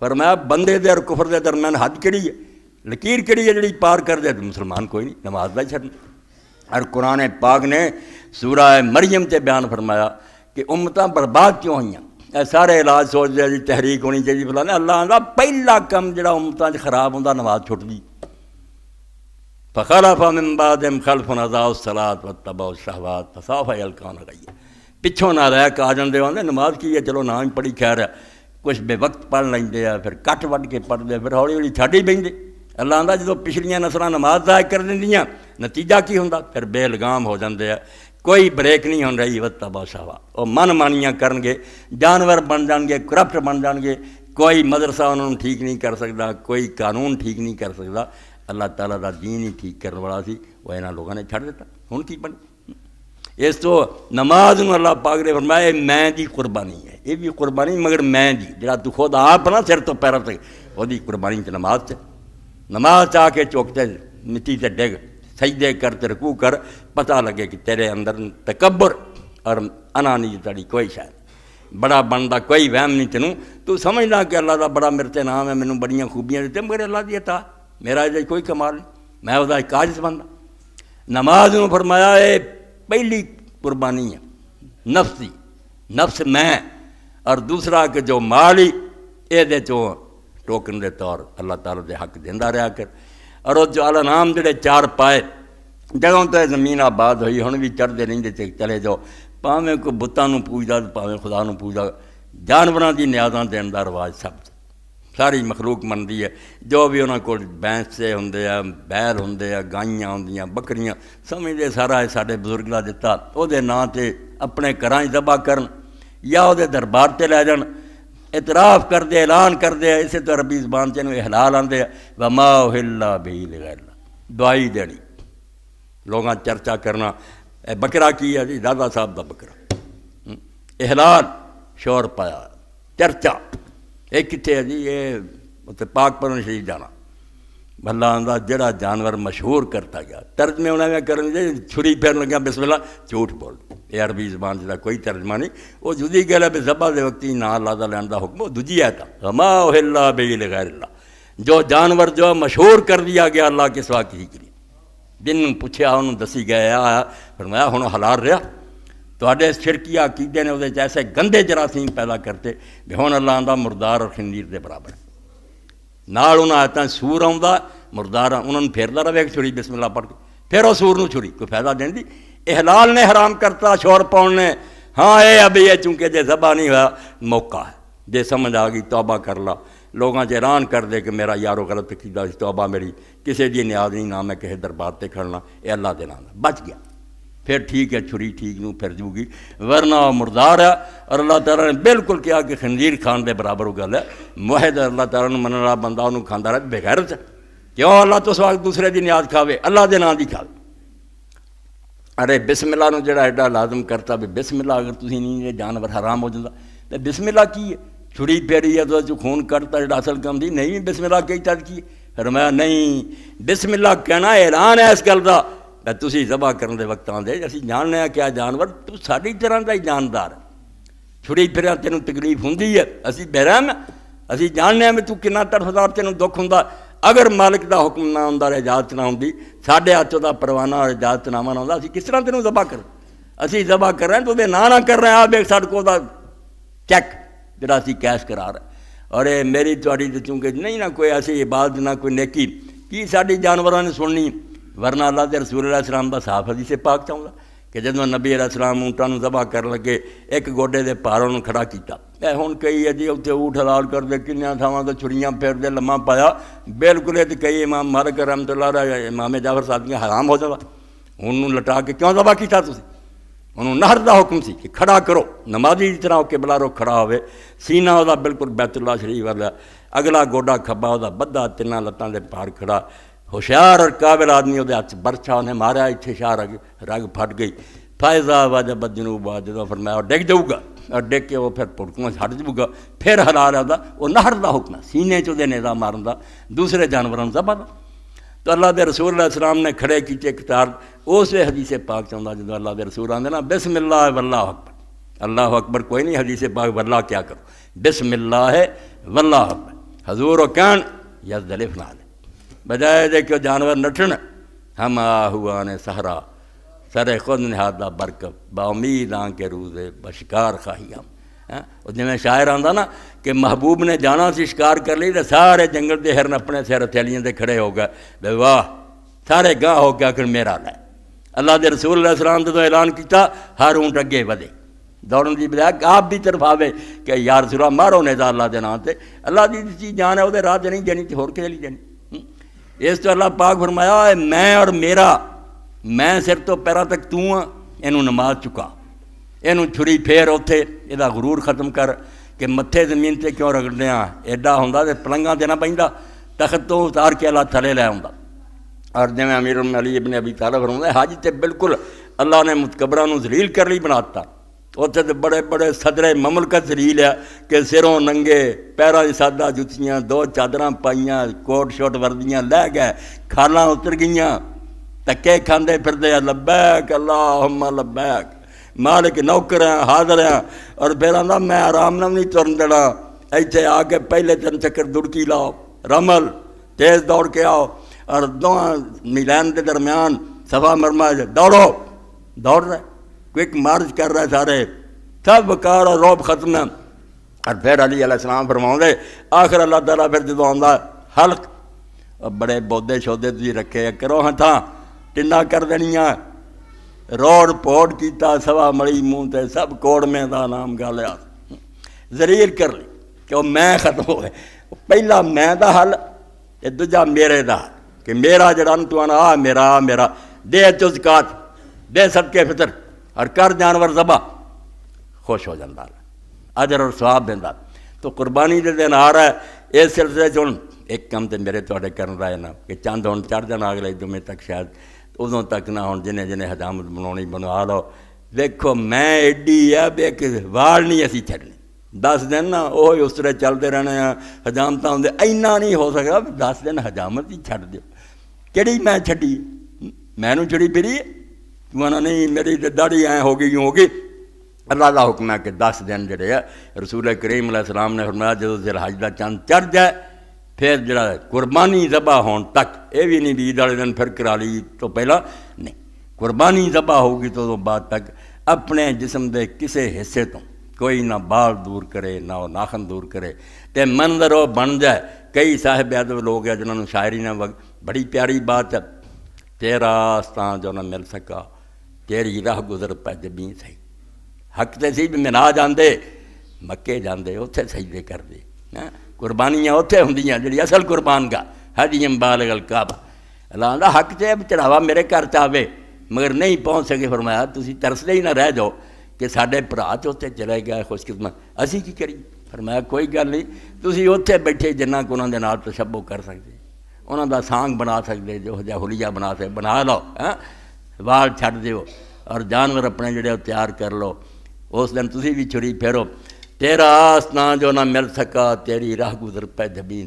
Speaker 1: पर मैं बंदे दे और कुफर के दरम्यान हद कि लकीर कि जी पार कर दे मुसलमान कोई नहीं नमाज का छड़ और कुरान पाक ने सूरा मरियम से बयान फरमाया कि उम्मत बर्बाद क्यों हुई सारे इलाज सोच दिया जी तहरीक होनी चाहिए फिलहाल अल्लाह का पहला कम जो उम्मत खराब हों नमाज छुट्टी फ़खलफ़ अम्बाद एम खलफ नजाओ सलाद व तबाओ शहबाद फसाफ अलकान रही पिछों ना रह के आ जाते आते नमाज की है चलो ना भी पढ़ी खैर है कुछ बेवक्त पढ़ लेंगे है फिर कट वट के पढ़ते फिर हौली हौली छड़ ही बहते अल्लाह आंदा जो पिछलियां नस्ल नमाज दाय कर देंदियाँ नतीजा की होंगे फिर बेलगाम हो जाते हैं कोई ब्रेक नहीं होनी रही वत्ता बाशावा वो मन मानियाँ करे जानवर बन जाएंगे करप्ट बन जाएंगे कोई मदरसा उन्होंने ठीक नहीं कर सकता कोई कानून ठीक नहीं कर सकता अल्लाह तला का दीन ही ठीक करने वाला से वह इन्होंने लोगों ने छड़ दिता हूँ की बने इस तो नमाज में अल्लाह पाग रहे फरमाया मैं की कुरबानी है ये भी कुरबानी मगर मैं जी जरा तू खुद आप ना सिर तो पैर तक वो कुरबानी नमाज से नमाज चाह के चुकते मिट्टी से डिग सही दे कर रकू कर पता लगे कि तेरे अंदर तकबर और अना नहीं तड़ी कोई शायद बड़ा बनता कोई वहम नहीं तेनू तू समझना कि अल्लाह का बड़ा मेरे से नाम है मैंने बड़िया खूबियां दिते मगर अल्लाह दी अता मेरा अजाज कोई कमाल नहीं मैं उसका काज समझदा नमाज में फरमाया है पहली कुर्बानी है नफ्स की नफ्स मैं और दूसरा कि जो माली ये चो टोकन के तौर अल्लाह ताला के हक दिता रहा कर और उस जो अला नाम जोड़े चार पाए जदों तो जमीन आबाद हुई हूँ भी चढ़ते रहते चले जाओ भावें कोई बुतों पूजता भावें खुदा पूजता जानवरों की न्याजा देन का रिवाज सब सारी मखलूक मनती है जो भी उन्होंने को बैंस से होंगे बैर होंगे गाइया हों बकरियां समझते सारा साढ़े बजुर्ग का दिता वो ना से अपने घर दबा कर दरबार से लै जा इतराफ करते ऐलान करते इसे तो अरबी जबान से हिलाल आते वमा हिला बेल गैल दवाई देनी लोग चर्चा करना ए बकरा की है जी दादा साहब का बकरा हिलाल हम्म। शोर पाया चर्चा एक कितने जी ये उत्तर पाक परम शरीर जाना भलान का जड़ा जानवर मशहूर करता गया तर्जमे उन्होंने कर छुरी फिर लगे बिस्मिल्ला झूठ बोल ए अरबी जबान जो कोई तर्जमा नहीं वो जुदी गल है सभा दे व्यक्ति ना लादा लैन का हुक्म दूजी है तो हमा ओहेला बेल गैर ला जो जानवर जो मशहूर कर दिया गया अल्लाह किसवा किसी के लिए जिन पूछा उन्होंने दसी गया फिर मैं हूँ हलार रहा थोड़े तो छिड़किया कीते ने उस ऐसे गंदे जरासीम पैदा करते भी अल्लाह आंता मुरदार और खनीर के बराबर नाल उन्हें सूर आ मुरदार उन्होंने फेरदा रहे छुरी बिस्मिला पढ़ के फिर वह सूर न छुरी कोई फायदा दें दी एहलाल ने हराम करता शोर पाने ने हाँ ये अभी ये चूंकि जे सबा नहीं हुआ मौका है जे समझ आ गई तौबा कर ला लोगों से रान कर दे कि मेरा यारो गलत कीता तौबा मेरी किसी की न्याज नहीं ना मैं किसी दरबार से खड़ना ये अल्लाह के नाम बच गया फिर ठीक है छुरी ठीक यूँ फिर जूगी वरना मुरदार है और अल्लाह तारा ने बिल्कुल किया कि खंजीर खान के बराबर गल है मुहद अल्लाह तारा मन बंदा उन्होंने खाता रहा बेगैर क्यों अल्लाह तो सवाल दूसरे की न्याज खावे अल्लाह के नाँ की खावे अरे बिस्मिल्ला जरा एडा लाजम करता भी बिस्मिल्ला अगर तुम नहीं जानवर हराम हो जाता तो बिस्मिल्ला की है छुरी फेरी है तो खून करता जो असल कम थी नहीं बिस्मिल्ला कही चल की फिर मैं नहीं बिस्मिल्ला कहना ऐलान है इस गल का ਤੁਸੀਂ ਜ਼ਬਾ ਕਰਨ ਦੇ ਵਕਤ ਆਉਂਦੇ ਅਸੀਂ ਜਾਣਦੇ ਆ ਕਿ ਆ ਜਾਨਵਰ ਤੂੰ ਸਾਡੀ ਤਰ੍ਹਾਂ ਦਾ ਹੀ ਜਾਨਦਾਰ ਛੁੜੀ ਫਿਰਾਂ ਤੈਨੂੰ ਤਕਲੀਫ ਹੁੰਦੀ ਹੈ ਅਸੀਂ ਬਹਿਰਾਂ ਅਸੀਂ ਜਾਣਦੇ ਆ ਵੀ ਤੂੰ ਕਿੰਨਾ ਤਰਫਦਾਰ ਤੈਨੂੰ ਦੁੱਖ ਹੁੰਦਾ ਅਗਰ ਮਾਲਕ ਦਾ ਹੁਕਮ ਨਾ ਹੁੰਦਾ ਇਜਾਜ਼ਤ ਨਾ ਹੁੰਦੀ ਸਾਡੇ ਹੱਥੋਂ ਦਾ ਪਰਵਾਨਾ ਔਰ ਇਜਾਜ਼ਤਨਾਮਾ ਨਾ ਹੁੰਦਾ ਅਸੀਂ ਕਿਸ ਤਰ੍ਹਾਂ ਤੈਨੂੰ ਜ਼ਬਾ ਕਰ ਅਸੀਂ ਜ਼ਬਾ ਕਰ ਰਹੇ ਤੂੰ ਦੇ ਨਾ ਨਾ ਕਰ ਰਹੇ ਆ ਬੇ ਸਾਡੇ ਕੋਲ ਦਾ ਚੈੱਕ ਜਿਹੜਾ ਅਸੀਂ ਕੈਸ਼ ਕਰਾ ਰਹੇ ਔਰੇ ਮੇਰੀ ਤੁਹਾਡੀ ਤੇ ਚੁੰਗੇ ਨਹੀਂ ਨਾ ਕੋਈ ਅਸੀਂ ਇਬਾਦਤ ਨਾ ਕੋਈ ਨੇਕੀ ਕੀ ਸਾਡੀ ਜਾਨਵਰਾਂ ਨੇ ਸੁਣਨੀ ਵਰਨਾ ਅੱਲਾ ਤੇ ਰਸੂਲ ਅੱਲਾ ਸਲਾਮ ਦਾ ਸਾਫ਼ ਹਦੀਸੇ ਪਾਕ ਚਾਹੁੰਦਾ ਕਿ ਜਦੋਂ ਨਬੀ ਅੱਲਾ ਸਲਾਮ ਊਂਟਾਂ ਨੂੰ ਜ਼ਬਾ ਕਰਨ ਲੱਗੇ ਇੱਕ ਗੋਡੇ ਦੇ ਭਾਰ ਉਹਨੂੰ ਖੜਾ ਕੀਤਾ ਇਹ ਹੁਣ ਕਈ ਅਜੀ ਉੱਥੇ ਊਠ ਹਲਾਲ ਕਰਦੇ ਕਿੰਨੀਆਂ ਥਾਵਾਂ ਤੇ ਛੁਰੀਆਂ ਫੇਰਦੇ ਲੰਮਾ ਪਾਇਆ ਬਿਲਕੁਲ ਇਹ ਤੇ ਕਈ ਇਮਾਮ ਮਾਲਕ ਰਹਿਮਤੁਲਾਹ ਰਾ ਇਮਾਮ ਜਾਫਰ ਸਾਹਿਬ ਦੀਆਂ ਹਰਾਮ ਹੋ ਜਾਵਾ ਉਹਨੂੰ ਲਟਾ ਕੇ ਕਿਉਂ ਜ਼ਬਾ ਕੀਤਾ ਤੁਸੀਂ ਉਹਨੂੰ ਨਹਰ ਦਾ ਹੁਕਮ ਸੀ ਕਿ ਖੜਾ ਕਰੋ ਨਮਾਜ਼ੀ ਦੀ ਤਰ੍ਹਾਂ ਹੋ ਕੇ ਬਲਾਰੋ ਖੜਾ ਹੋਵੇ ਸੀਨਾ ਉਹਦਾ ਬਿਲਕੁਲ ਬੈਤੁਲਲਾ ਸ਼ਰੀਫ ਵਾਲਾ ਅਗਲਾ ਗੋਡਾ ਖੱਬਾ ਉਹਦਾ ਬੱਧਾ ਤਿੰਨਾਂ ਲੱਤਾਂ ਦੇ ਪਾਰ ਖੜਾ होशियार और काबिल आदमी उदे हाथ बरछा उन्हें मारा इच्छे शाह रग रग फट गई फायजा बदनूबा बदनू फिर मैं और डिग जाऊगा और डिग के वो फिर पुड़कों हट जाऊगा फिर हलाल आता वो नहर का हुक्म सीने चो देने का मारन का दूसरे जानवरों का पता तो अल्लाह के रसूल इस्लाम ने खड़े किए कतार उस वे हदीसे पाक चाहता जो अल्लाह के रसूल आते ना है वल्लाह अकबर अल्लाह अकबर कोई नहीं हदीसे पाक वल्ला क्या करो बिसमिल्ला है वल्लाह अकबर हजूर और कह यस दलिफ नाल बजाए जे जानवर नठन हम आहुआ ने सहरा सर खुद निहादा बरक बामीद आं के रूज़े बशिकार खाही हम जिमें शायर आंदा ना कि महबूब ने जाना सी शिकार कर ली तो सारे जंगल के हिरन अपने सिर हथेलियों से खड़े हो गए बे वाह सारे गांह हो गया आखिर मेरा लै अल्लाह के रसूल सलाम जो तो ऐलान किया हर ऊंट अगे बधे दौड़न की बजाय आप भी तरफ आवे कि यार सुरा मारो ने अल्लाह के नाते अल्लाह की जान है वह राह नहीं जानी तो होर कि चली जानी इस तो अल्लाह पाक फरमाया मैं और मेरा मैं सिर तो पैर तक तू हाँ इनू नमाज चुका इनू छुरी फेर उ गुरूर खत्म कर कि मत्थे जमीन से क्यों रगड़ने एडा हों पलंगा देना पैंता तखत तो उतार के अला थले लै आ और जमें अमीर अली अपने अभी तारा फरमा हाज तो बिल्कुल अल्लाह ने मुतकबरों जलील कर ली बनाता उत बड़े बड़े सदरे ममलकत रील है कि सिरों नंगे पैर सादा जुतियां दो चादर पाइया कोट शोट वर्दियां लै गए खाल उतर गई धक्के खाते फिरते लबैक अल्लाहमा लबैक मालिक नौकर हैं हाजर हैं और फिर आंदा मैं आराम नाम नहीं तुरन देना इतने आके पहले तीन चक्कर दुड़की लाओ रमल तेज दौड़ के आओ और दो मिलान के दरम्यान सफा मरमा दौड़ो दौड़ रहे क्विक मार्ज कर रहे सारे सब बकार और रौब खत्म और फिर अल सलाम फरमा दे आखिर अल्लाह तला फिर जो आंदा हल बड़े बौधे शोधे तुझे रखे करो हथा टिना कर देनिया रोड़ पोड़ किया सवा मली मूँह से सब कोड़ में दा नाम गा लिया जरीर कर ली क्यों मैं खत्म हो गया पहला मैं हल ये दूजा मेरे दा कि मेरा जरा तू आना आ मेरा आ मेरा दे चुजकात दे सबके फितर ਹਰ ਕਰ ਜਾਨਵਰ ਜ਼ਬਾ ਖੁਸ਼ ਹੋ ਜਾਂਦਾ ਅਜਰ ਔਰ ਸਵਾਬ ਦਿੰਦਾ ਤੋ ਕੁਰਬਾਨੀ ਦੇ ਦਿਨ ਆ ਰਹਾ ਹੈ ਇਸ ਸਿਲਸਿਲੇ 'ਚ ਹੁਣ ਇੱਕ ਕੰਮ ਤੇ ਮੇਰੇ ਤੁਹਾਡੇ ਕਰਨ ਦਾ ਨਾ ਕਿ ਚੰਦ ਹੁਣ ਚੜ ਜਾਣਾ ਅਗਲੇ ਜੁਮੇ ਤੱਕ ਸ਼ਾਇਦ ਉਦੋਂ ਤੱਕ ਨਾ ਹੁਣ ਜਿਨੇ ਜਿਨੇ ਹਦਾਮਤ ਬਣਾਉਣੀ ਬਣਾ ਲਓ ਦੇਖੋ ਮੈਂ ਐਡੀ ਆ ਬੇ ਵਾਲ ਨਹੀਂ ਅਸੀਂ ਛੱਡਣੀ 10 ਦਿਨ ਨਾ ਉਹ ਹੀ ਉਸ ਤਰ੍ਹਾਂ ਚੱਲਦੇ ਰਹਿਣੇ ਆ ਹਜਾਮਤਾਂ ਹੁੰਦੇ ਇੰਨਾ ਨਹੀਂ ਹੋ ਸਕਦਾ 10 ਦਿਨ ਹਜਾਮਤ ਹੀ ਛੱਡ ਦਿਓ ਕਿਹੜੀ ਮੈਂ ਛੱਡੀ ਮੈਨੂੰ ਜਿਹੜੀ ਫਿਰੀ माना नहीं मेरी दाढ़ी ऐ होगी यूँ होगी अल्लाह का हुक्म है कि दस दिन जोड़े है रसूल करीम सलाम ने फरमाया जो जिलहज का चंद चढ़ जाए फिर जरा कुर्बानी जबा होने तक ये भी नहीं भी ईद वाले दिन फिर करा ली तो पहला नहीं कुर्बानी जबा होगी तो, तो बाद तक अपने जिसम के किसी हिस्से तो कोई ना बाल दूर करे ना वो नाखन दूर करे तो मंजर वो बन जाए कई साहब अदब लोग है जिन्होंने शायरी ने बड़ी प्यारी बात है तेरा आस्था जो ना मिल सका तेरी राह गुजर पज भी सही हक तो सी भी मिना जाते मके जाते उत्थे दे करते हैं कुर्बानियां उत्थे होंदियां जी असल कुर्बानगा हज अम्बाल गल काबा अल्लाह हक से चढ़ावा मेरे घर च आवे मगर नहीं पहुँच सके फरमाया तुम तरसदे ही ना रह जाओ कि साढ़े भरा उत्थे चले गया खुशकिस्मत असी की करिए फरमाया कोई गल नहीं तुम उ बैठे जिन्ना को उन्होंने नाल तशबो कर सकते उन्होंने सांग बना सकते जो जहा हुलिया बना सकते बना लो है वाल ਛੱਡ ਦਿਓ ਔਰ ਜਾਨਵਰ ਆਪਣੇ ਜਿਹੜੇ ਉਹ ਤਿਆਰ ਕਰ ਲਓ ਉਸ ਦਿਨ ਤੁਸੀਂ ਵੀ ਛੁਰੀ ਫੇਰੋ ਤੇਰਾ ना ਨਾ ਜੋ ਨਾ ਮਿਲ ਸਕਾ ਤੇਰੀ ਰਾਹ ਗੁਜ਼ਰ ਪੈ ਜਬੀ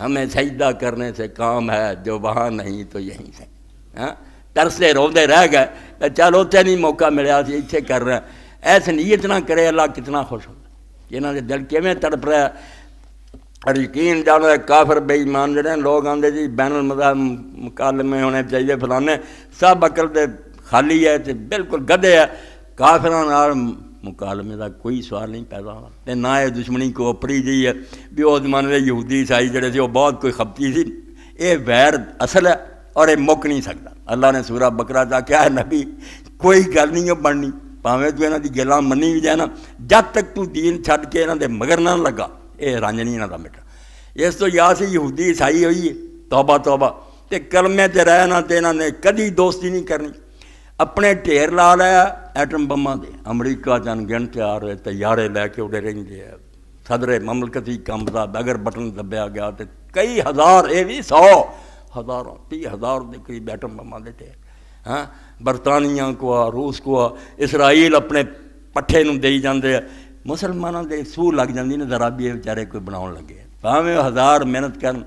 Speaker 1: हमें सहीदा करने से काम है जो वहाँ नहीं तो यहीं से हाँ तरसले रोंदे रह गए चल उत्थे नहीं मौका मिले अस इतने कर रहे ऐसे नीयत ना करे अल्लाह कितना खुश होगा इन्होंने दिल किमें तड़प रहा है और यकीन जानो है काफिर बेईमान जड़े लोग आंदे जी बैनल मदा मुकालमे होने चाहिए फलाने सब अकल दे खाली है तो बिल्कुल गधे है काफिर मुकालमे का कोई सवाल नहीं पैदा होना तो ना ये दुश्मनी कोपरी जी है भी उस जमाने के यहूदी ईसाई जड़े थे बहुत कोई खपती सी ये वैर असल है और ये मुक नहीं सकता अल्लाह ने सूरा बकरा चा क्या है नबी कोई गल नहीं बननी भावें तू इन्हों की गलां मनी भी जाना जब तक तू दीन छड़ के इन्हों के मगर ना लगा ਇਹ ਰਾਂਝਣੀ ਇਹਨਾਂ ਦਾ ਮਿੱਠਾ ਇਸ ਤੋਂ ਯਾਦ ਸੀ ਯਹੂਦੀ ਈਸਾਈ ਹੋਈ ਤੌਬਾ ਤੌਬਾ ਤੇ ਕਰਮੇ ਤੇ ਰਹਿ ਨਾ ਤੇ ਇਹਨਾਂ ਨੇ ਕਦੀ ਦੋਸਤੀ ਨਹੀਂ ਕਰਨੀ ਆਪਣੇ ਢੇਰ ਲਾ ਲਿਆ ਐਟਮ ਬੰਮਾਂ ਦੇ ਅਮਰੀਕਾ ਜਨ ਗਣ ਤਿਆਰ ਰਹੇ ਤਿਆਰੇ ਲੈ ਕੇ ਉਡੇ ਰਹਿੰਦੇ ਆ ਸਦਰੇ ਮਮਲਕਤੀ ਕੰਮ ਦਾ ਬਗਰ ਬਟਨ ਦੱਬਿਆ ਗਿਆ ਤੇ ਕਈ ਹਜ਼ਾਰ ਇਹ ਵੀ 100 ਹਜ਼ਾਰਾਂ 30 ਹਜ਼ਾਰ ਦੇ ਕਈ ਐਟਮ ਬੰਮਾਂ ਦੇ ਤੇ ਹਾਂ ਬਰਤਾਨੀਆਂ ਕੋ ਆ ਰੂਸ ਕੋ ਆ ਇਸਰਾਇਲ ਆਪਣੇ ਪੱਠੇ ਨੂੰ ਦੇਈ ਜਾਂਦੇ ਆ मुसलमानों के सू लग जाती ने दराबीए बेचारे कोई बना लगे भावें हज़ार मेहनत कर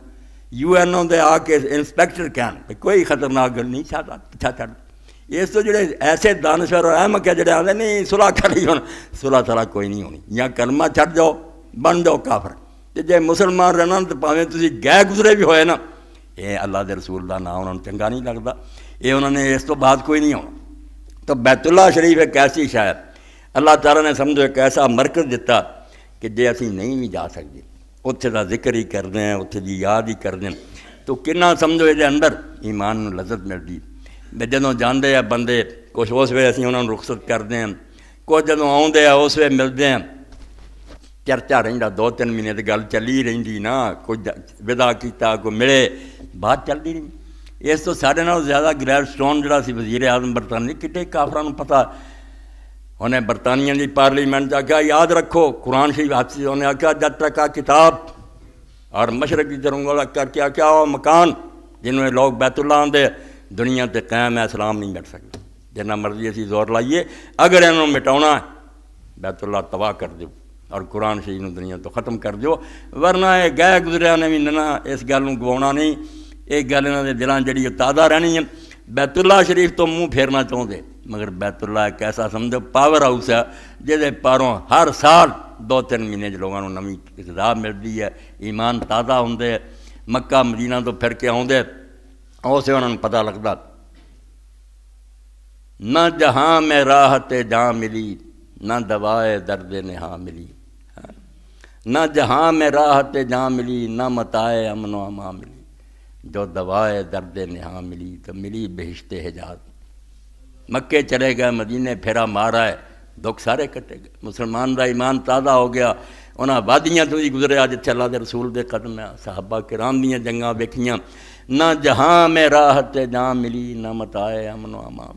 Speaker 1: यू एन ओ दे आके इंस्पैक्टर कहन कोई खतरनाक गल नहीं छाता पिछा छ इस तो जो ऐसे दानश्वर अहमक है जो आते नहीं सुलह खड़ी हो सुलह सलाह कोई नहीं होनी या कलमा छड़ जाओ बन जाओ काफर तो जे मुसलमान रहना तो भावें गह गुजरे भी होए ना ये अल्लाह के रसूल का ना उन्होंने चंगा नहीं लगता ये उन्होंने इस तो बाद कोई नहीं आना तो बैतुल्ला शरीफ एक ऐसी शायद ਅੱਲਾਹ ਤਾਲਾ ਨੇ ਸਮਝੋ ਇੱਕ ਐਸਾ ਮਰਕਜ਼ ਦਿੱਤਾ ਕਿ ਜੇ ਅਸੀਂ ਨਹੀਂ ਵੀ ਜਾ ਸਕਦੇ ਉੱਥੇ ਦਾ ਜ਼ਿਕਰ ਹੀ ਕਰਦੇ ਆ ਉੱਥੇ ਦੀ ਯਾਦ ਹੀ ਕਰਦੇ ਨੇ ਤੋ ਕਿੰਨਾ ਸਮਝੋ ਇਹਦੇ ਅੰਦਰ ਈਮਾਨ ਨੂੰ ਲਜ਼ਤ ਮਿਲਦੀ ਮੈਂ ਜਦੋਂ ਜਾਂਦੇ ਆ ਬੰਦੇ ਕੁਝ ਉਸ ਵੇਲੇ ਅਸੀਂ ਉਹਨਾਂ ਨੂੰ ਰੁਖਸਤ ਕਰਦੇ ਆ ਕੁਝ ਜਦੋਂ ਆਉਂਦੇ ਆ ਉਸ ਵੇਲੇ ਮਿਲਦੇ ਆ ਚਰਚਾ ਰਹਿੰਦਾ ਦੋ ਤਿੰਨ ਮਹੀਨੇ ਤੇ ਗੱਲ ਚੱਲੀ ਰਹਿੰਦੀ ਨਾ ਕੋਈ ਵਿਦਾ ਕੀਤਾ ਕੋਈ ਮਿਲੇ ਬਾਤ ਚੱਲਦੀ ਨਹੀਂ ਇਸ ਤੋਂ ਸਾਡੇ ਨਾਲ ਜ਼ਿਆਦਾ ਗ੍ਰੈਡ ਸਟੋਨ ਜਿਹੜਾ ਸੀ ਵਜ਼ੀਰ ਆਜ਼ਮ ਬਰਤਾਨੀ ਕਿਤੇ ਕਾਫਰਾਂ ਨੂੰ ਪਤਾ उन्हें बरतानिया की पार्लीमेंट आख्या याद रखो कुरान शरीफ से उन्हें आख्या जब तक आ किताब और मशरक की जरूंगा करके आख्या वो मकान जिन्हें लोग बैतुल्ला आते दुनिया से कैम है इस्लाम नहीं मिट सकता जिन्ना मर्जी असी जोर लाइए अगर इन्हों मिटा है बैतुल्ला तबाह कर दो और कुरान शरीफ में दुनिया तो ख़त्म कर दो वरना यह गए गुजरिया ने भी ना इस गल गवा नहीं एक गल इन्हों दिल जी ताज़ा रहनी है बैतुल्ला शरीफ तो मूँह फेरना चाहते मगर बैतुल्ला एक ऐसा समझो पावर हाउस है जिहदे पारों हर साल दो तीन महीने लोगों को नवी राह मिलती है ईमान ताज़ा होंगे मक्का मदीना तो फिर के आते उस उन्होंने पता लगता न जहां में राहत जहाँ मिली ना दवाए दर्द हाँ मिली ना जहाँ में राहत जहाँ मिली न मताए अमनो अमां मिली जो दवाए दर्द हाँ मिली तो मिली बहिश्ते हिजात मक्के चले गए मदीने फेरा मारा है दुख सारे कटे गए मुसलमान का ईमान ताज़ा हो गया उन्होंने वादिया तो ही गुजरिया जिते अला के रसूल के कदम साहबा किराम दिया जंगा वेखिया ना जहां में राहत ना मिली ना मताए अमनो आमा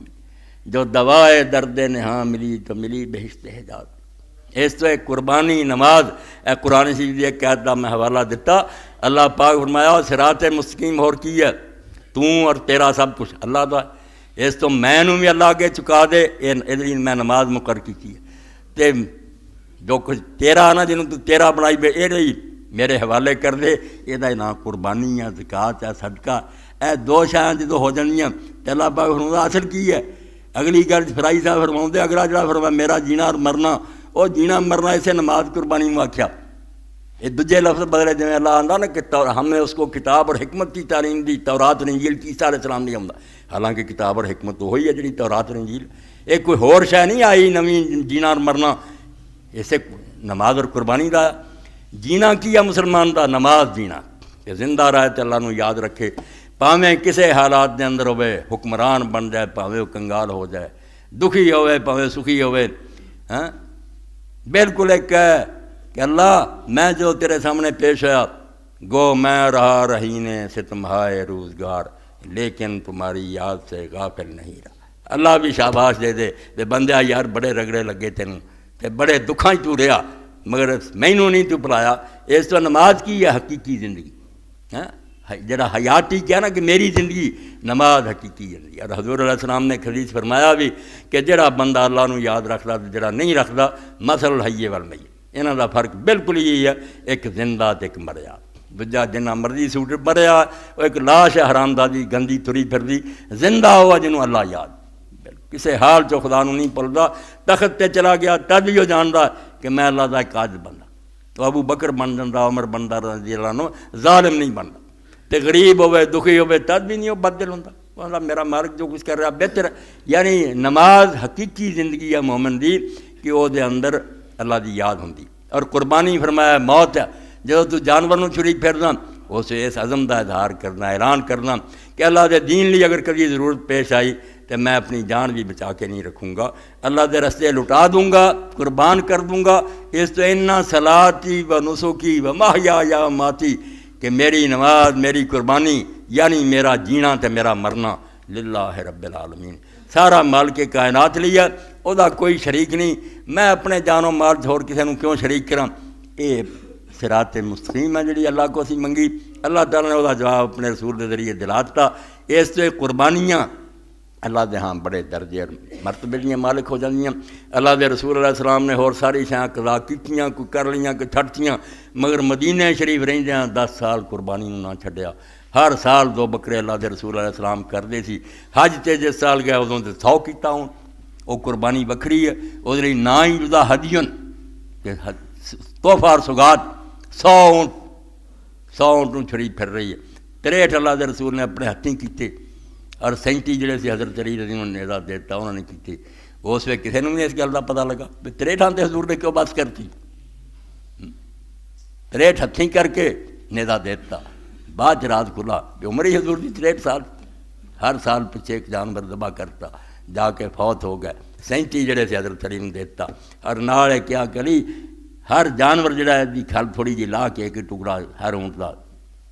Speaker 1: जो दवाए दर्द ने हाँ मिली तो मिली बेहिश तेजाद इस तो कुरबानी नमाज ए कुरान शरीफ की कैद का मैं हवाला दिता अल्लाह पाक फरमाया सिरात ते मुस्कीम होर की है तू और तेरा सब कुछ अल्लाह का ਇਸ ਤੋਂ ਮੈਨੂੰ ਵੀ ਅੱਲਾ ਅੱਗੇ ਚੁਕਾ ਦੇ ਇਹਦੀ ਮੈਂ ਨਮਾਜ਼ ਮੁਕਰ ਕੀਤੀ ਹੈ ਤੇ ਜੋ ਕੁਝ ਤੇਰਾ ਨਾ ਜਿਹਨੂੰ ਤੂੰ ਤੇਰਾ ਬਣਾਈ ਬੇ ਇਹ ਰਹੀ ਮੇਰੇ ਹਵਾਲੇ ਕਰ ਦੇ ਇਹਦਾ ਇਨਾਮ ਕੁਰਬਾਨੀ ਆ ਜ਼ਕਾਤ ਆ ਸਦਕਾ ਇਹ ਦੋ ਸ਼ਾਂ ਜਦੋਂ ਹੋ ਜਾਣੀਆਂ ਤੇ ਅੱਲਾ ਪਾਕ ਹੁਣ ਦਾ ਅਸਰ ਕੀ ਹੈ ਅਗਲੀ ਗੱਲ ਫਰਾਈ ਸਾਹਿਬ ਫਰਮਾਉਂਦੇ ਅਗਲਾ ਜਿਹੜਾ ਫਰਮਾ ਮੇਰਾ ਜੀਣਾ ਔਰ ਮਰਨਾ ਉਹ ਜੀਣਾ ਮਰਨਾ ਇਸੇ ਨਮਾਜ਼ ਕੁਰਬਾਨੀ ਨੂੰ ਆਖਿਆ ये दूजे लफ्ज बदले जिमें अल्लाह आंदा ना कि हमें उसको किताब और हिकमत की तालीम दी तौरात रंजील की सारे सलाम नहीं आता हालांकि किताब और हिकमत तो है जी तौरात रंजील ये कोई होर शह नहीं आई नवी जीना और मरना इसे नमाज और कुर्बानी का जीना की है मुसलमान का नमाज जीना ये जिंदा रहे तो अल्लाह याद रखे भावें किसी हालात के अंदर होवे हुक्मरान बन जाए भावें वह कंगाल हो जाए दुखी होवे भावें सुखी होवे हैं बिल्कुल एक कि अल्लाह मैं जो तेरे सामने पेश आया गो मैं रहा रहीने से हाय रोजगार लेकिन तुम्हारी याद से गाफिल नहीं रहा अल्लाह भी शाबाश दे दे ते बंदा यार बड़े रगड़े लगे तेन ते बड़े दुखा ही तू रहा मगर मैनू नहीं तू भुलाया इस तो नमाज की है हकीकी जिंदगी है जरा हयाती क्या ना कि मेरी ज़िंदगी नमाज हकीकी जिंदगी और हजूर सलाम ने खदीस फरमाया भी कि जरा बंदा अल्लाह याद रखता जरा नहीं रखता मसल हइये वाल मई इन्हों का फर्क बिल्कुल यही है एक जिंदा तो एक मरिया दूजा जिन्ना मर्जी सूट मरिया एक लाश है हरामदाजी गंदी तुरी फिर जिंदा हो जिन्हों अल्लाह याद किसी हाल चो खुदा नहीं भुलता तखत पर चला गया तब भी वो जानता कि मैं अल्लाह का एक आज बनता तो आबू बकर बन जाता उम्र बनता रहो जालिम नहीं बनता तो गरीब हो दुखी हो तद भी नहीं बदल हों मेरा मार्ग जो कुछ कर रहा बेहतर यानी नमाज हकीकी जिंदगी है मोमन की कि वो अंदर अल्लाह की याद होंगी और कुरबानी फरमाया मौत है जो तू जानवर छुरी फिरना उस इस अजम का इजहार करना ऐलान करना कि अल्लाह के दीन लिए अगर कभी जरूरत पेश आई तो मैं अपनी जान भी बचा के नहीं रखूँगा अल्लाह के रस्ते लुटा दूंगा कुर्बान कर दूंगा इस तो इन्ना सलाती व नुसुखी व माहिया या माती कि मेरी नमाज मेरी कुर्बानी यानी मेरा जीना तो मेरा मरना है रबालमीन सारा मालिक कायनात लिया वह कोई शरीक नहीं मैं अपने जानों मार होर किसी क्यों शरीक करा ये सिरात मुस्तकीम है जी अल्लाह को असी मंगी अल्लाह तला ने जवाब अपने रसूल के जरिए दिला दिता इस कुरबानियाँ अल्लाह के हाँ बड़े दर्जे मरतबे मालिक हो जाए अल्लाह के रसूल अला सलाम ने होर सारी शाया कदा कितिया कोई कर लिया कोई छत्तियाँ मगर मदीने शरीफ रेंद दस साल कुरबानी ना छड़िया हर साल दो बकरे अल्लाह के रसूल अला सलाम करते हज से जिस साल गया उदों तो सौ किया हूँ वह कुर्बानी बखरी है और ना ही जो हदीन तोहफा और सुगात सौ ऊंट सौ ऊंट छड़ी फिर रही है त्रेठ अला रसूल ने अपने हथी किए और सैंती जोड़े से हजरत रही उन्होंने देता उन्होंने किए उस वे किसी ने भी इस गल का पता लगा भी त्रेठा तो हजूर ने क्यों बस करती हम्म। त्रेठ हथी करके नेता देता बाद च राज खुला उम्र ही हजूर की त्रेहठ साल हर साल पिछे एक जानवर दबा करता ਜਾ ਕੇ ਫੌਤ ਹੋ ਗਏ 37 ਜਿਹੜੇ ਸੀ ਹਜ਼ਰਤ ਅਲੀ ਨੂੰ ਦਿੱਤਾ ਔਰ ਨਾਲ ਇਹ ਕਿਹਾ ਕਲੀ ਹਰ ਜਾਨਵਰ ਜਿਹੜਾ ਦੀ ਖਲ ਥੋੜੀ ਜੀ ਲਾ ਕੇ ਇੱਕ ਟੁਕੜਾ ਹਰ ਊਂਟ ਦਾ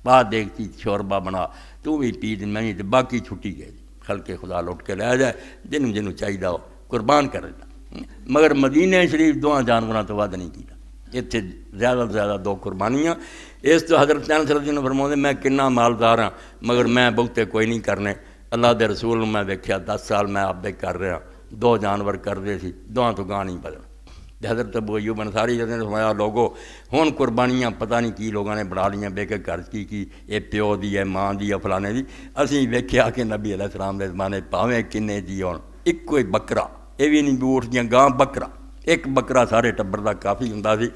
Speaker 1: ਬਾਅਦ ਦੇਖਤੀ ਸ਼ੋਰਬਾ ਬਣਾ ਤੂੰ ਵੀ ਪੀ ਦੇ ਮੈਂ ਤੇ ਬਾਕੀ ਛੁੱਟੀ ਗਏ ਖਲਕੇ ਖੁਦਾ ਲੁੱਟ ਕੇ ਲੈ ਜਾਏ ਜਿਹਨੂੰ ਜਿਹਨੂੰ ਚਾਹੀਦਾ ਉਹ ਕੁਰਬਾਨ ਕਰ ਦਿੱਤਾ ਮਗਰ ਮਦੀਨੇ ਸ਼ਰੀਫ ਦੋਹਾਂ ਜਾਨਵਰਾਂ ਤੋਂ ਵੱਧ ਨਹੀਂ ਕੀਤਾ ਇੱਥੇ ਜ਼ਿਆਦਾ ਤੋਂ ਜ਼ਿਆਦਾ ਦੋ ਕੁਰਬਾਨੀਆਂ ਇਸ ਤੋਂ ਹਜ਼ਰਤ ਚਾਨਸਰ ਜੀ ਨੂੰ ਫਰਮਾਉਂਦੇ ਮੈਂ ਕਿੰਨਾ ਮਾਲਦਾਰ ਹਾਂ ਮਗਰ ਮੈਂ ਬਹੁਤੇ ਕੋਈ ਨਹੀਂ ਕਰਨੇ अल्लाह के रसूल मैं देखिया दस साल मैं आप कर रहा दो जानवर कर रहे थे दोह तो गां नहीं बदल हजरत अबू अयूब अंसारी जैसे समाया लोगो हूँ कुरबानियाँ पता नहीं की लोगों ने बना लिया बेके घर की कि यह प्यो की है माँ की है फलाने की असी वेख्या कि नबी अल सलाम के जमाने भावें किन्ने जी आने बकरा ये भी नहीं बूठ दी गां बकरा एक बकरा सारे टब्बर का काफ़ी हूँ सी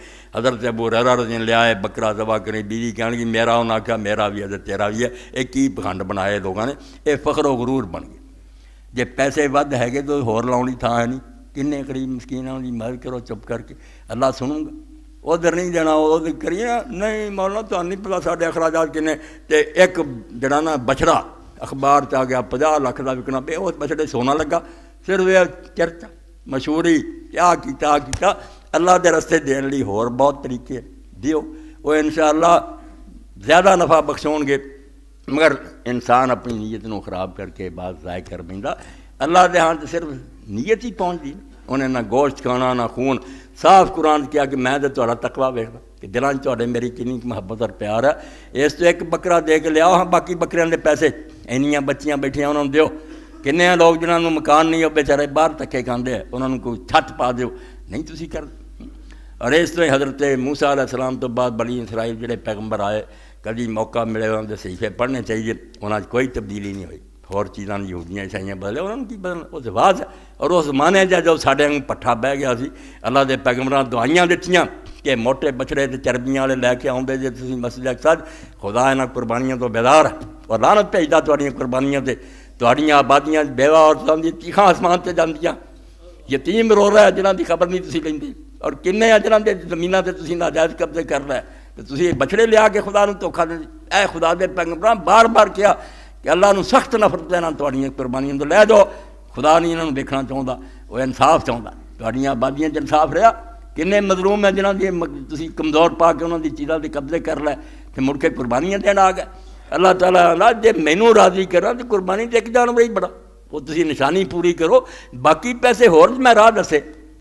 Speaker 1: से अबू रहरा रजन लिया है बकरा जबा करें बीवी कह मेरा उन्हें आख्या मेरा भी है तो तेरा भी है एक की पखंड बनाए लोगों ने यह फखरों गुरूर बन गए जे पैसे वह है तो होर लाने थान है नहीं किन्ने करीब मुस्किन की मदद करो चुप करके अल्लाह सुनूंगा उधर नहीं देना उ करिए नहीं मौलना तो नहीं पता साढ़े अखराजा किन्ने एक जरा ना बछड़ा अखबार च आ गया पाँह लख का विकना पे उस बछड़े सोना लगा सिर्फ चर्चा मशहूरी क्या किया किया अल्लाह के रस्ते देने लिए होर बहुत तरीके दियो वो इंशाला ज़्यादा नफा बख्शोणगे मगर इंसान अपनी नीयत को खराब करके बात ज़ाय कर पा अल्लाह के हाथ सिर्फ नीयत ही पहुँचती उन्हें ना गोश्त खाना ना खून साफ कुरान किया कि मैं तो तकवा वेखदा कि दिलों थोड़े मेरी कि मुहब्बत और प्यार है इस तो एक बकरा दे के लिया हाँ बाकी बकरियां के पैसे इनिया बच्चिया बैठिया उन्होंने दौ ਕਿੰਨੇ ਲੋਕ ਜਿਨ੍ਹਾਂ ਨੂੰ ਮਕਾਨ ਨਹੀਂ ਉਹ ਵਿਚਾਰੇ ਬਾਹਰ ਧੱਕੇ ਖਾਂਦੇ ਆ ਉਹਨਾਂ ਨੂੰ ਕੋਈ ਛੱਤ ਪਾ ਦਿਓ ਨਹੀਂ ਤੁਸੀਂ ਕਰ ਅਰੇ ਇਸ ਤੋਂ ਹਜ਼ਰਤ موسی ਅਲੈਹ ਸਲਾਮ ਤੋਂ ਬਾਅਦ ਬਣੀ ਇਸਰਾਇਲ ਜਿਹੜੇ ਪੈਗੰਬਰ ਆਏ ਕਦੀ ਮੌਕਾ ਮਿਲੇ ਉਹਨਾਂ ਦੇ ਸਹੀਫੇ ਪੜ੍ਹਨੇ ਚਾਹੀਦੇ ਉਹਨਾਂ 'ਚ ਕੋਈ ਤਬਦੀਲੀ ਨਹੀਂ ਹੋਈ ਹੋਰ ਚੀਜ਼ਾਂ ਯਹੂਦੀਆਂ ਇਸਾਈਆਂ ਬਦਲੇ ਉਹਨਾਂ ਨੂੰ ਕੀ ਬਦਲ ਉਹ ਜਵਾਜ਼ ਔਰ ਉਸ ਜ਼ਮਾਨੇ 'ਚ ਜਦੋਂ ਸਾਡੇ ਵਾਂਗ ਪੱਠਾ ਬਹਿ ਗਿਆ ਸੀ ਅੱਲਾ ਦੇ ਪੈਗੰਬਰਾਂ ਦਵਾਈਆਂ ਦਿੱਤੀਆਂ ਕਿ ਮੋਟੇ ਬਛੜੇ ਤੇ ਚਰਬੀਆਂ ਵਾਲੇ ਲੈ ਕੇ ਆਉਂਦੇ ਜੇ ਤੁਸੀਂ ਮਸਜਿਦ ਅਕਸਰ ਖੁਦਾ ਇਹਨਾਂ ਕੁਰਬਾਨੀਆਂ ਤੋਂ ਬੇਦਾਰ ਔਰ ਲਾਨਤ ਭੇਜਦਾ ਤੁਹਾਡੀਆਂ ਕੁਰਬਾਨੀਆਂ ਤੇ ਤੁਹਾਡੀਆਂ ਆਬਾਦੀਆਂ ਬੇਵਾ ਔਰਤਾਂ ਦੀ ਚੀਖਾਂ ਅਸਮਾਨ ਤੇ ਜਾਂਦੀਆਂ ਯਤੀਮ ਰੋ ਰਿਹਾ ਜਿਨ੍ਹਾਂ ਦੀ ਖਬਰ ਨਹੀਂ ਤੁਸੀਂ ਲੈਂਦੇ ਔਰ ਕਿੰਨੇ ਆ ਜਿਨ੍ਹਾਂ ਦੇ ਜ਼ਮੀਨਾਂ ਤੇ ਤੁਸੀਂ ਨਾਜਾਇਜ਼ ਕਬਜ਼ੇ ਕਰ ਰਹੇ ਤੇ ਤੁਸੀਂ ਬਛੜੇ ਲਿਆ ਕੇ ਖੁਦਾ ਨੂੰ ਧੋਖਾ ਦੇ ਐ ਖੁਦਾ ਦੇ ਪੈਗੰਬਰਾਂ ਬਾਰ-ਬਾਰ ਕਿਹਾ ਕਿ ਅੱਲਾ ਨੂੰ ਸਖਤ ਨਫ਼ਰਤ ਦੇਣਾ ਤੁਹਾਡੀਆਂ ਕੁਰਬਾਨੀਆਂ ਤੋਂ ਲੈ ਜਾਓ ਖੁਦਾ ਨਹੀਂ ਇਹਨਾਂ ਨੂੰ ਦੇਖਣਾ ਚਾਹੁੰਦਾ ਉਹ ਇਨਸਾਫ ਚਾਹੁੰਦਾ ਤੁਹਾਡੀਆਂ ਆਬਾਦੀਆਂ 'ਚ ਇਨਸਾਫ ਰਿਹਾ ਕਿੰਨੇ ਮਜ਼ਲੂਮ ਹੈ ਜਿਨ੍ਹਾਂ ਦੀ ਤੁਸੀਂ ਕਮਜ਼ੋਰ ਪਾ ਕੇ ਉਹਨਾਂ ਦੀ ਚੀਜ਼ਾਂ ਦੇ ਕਬਜ਼ੇ ਕਰ ਲੈ ਤੇ ਮੁੜ ਕੇ ਕੁਰਬਾਨੀਆਂ ਦੇਣ ਆ ਗਏ अल्लाह तला जे मैनू राजी करा तो कुरबानी तो एक जानवर ही बड़ा वो तुम निशानी पूरी करो बाकी पैसे होर मैं राह दसे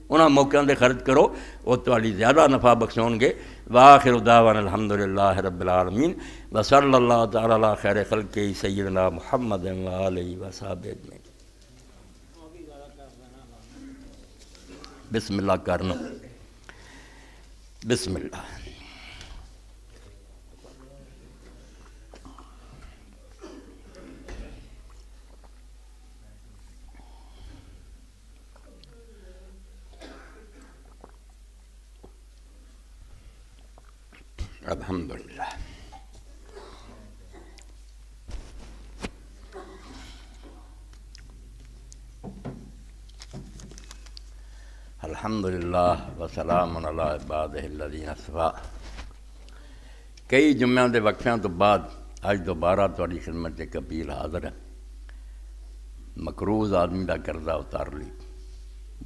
Speaker 1: उन्होंने मौकों से खर्च करो वो थोड़ी तो ज़्यादा नफा बख्शे वाहिर उदावन अलहमद ला रबीन वसल्ला खैर खल के सईद ला मुहमद बिस्मिल्ला करना बिस्मिल्ला الحمد لله الحمد لله وسلام على عباده الذين اصفى کئی جمعہ دے وقفیاں تو بعد اج دوبارہ تواری خدمت دے کپیل حاضر ہے مکروز آدمی دا کردہ اتار لی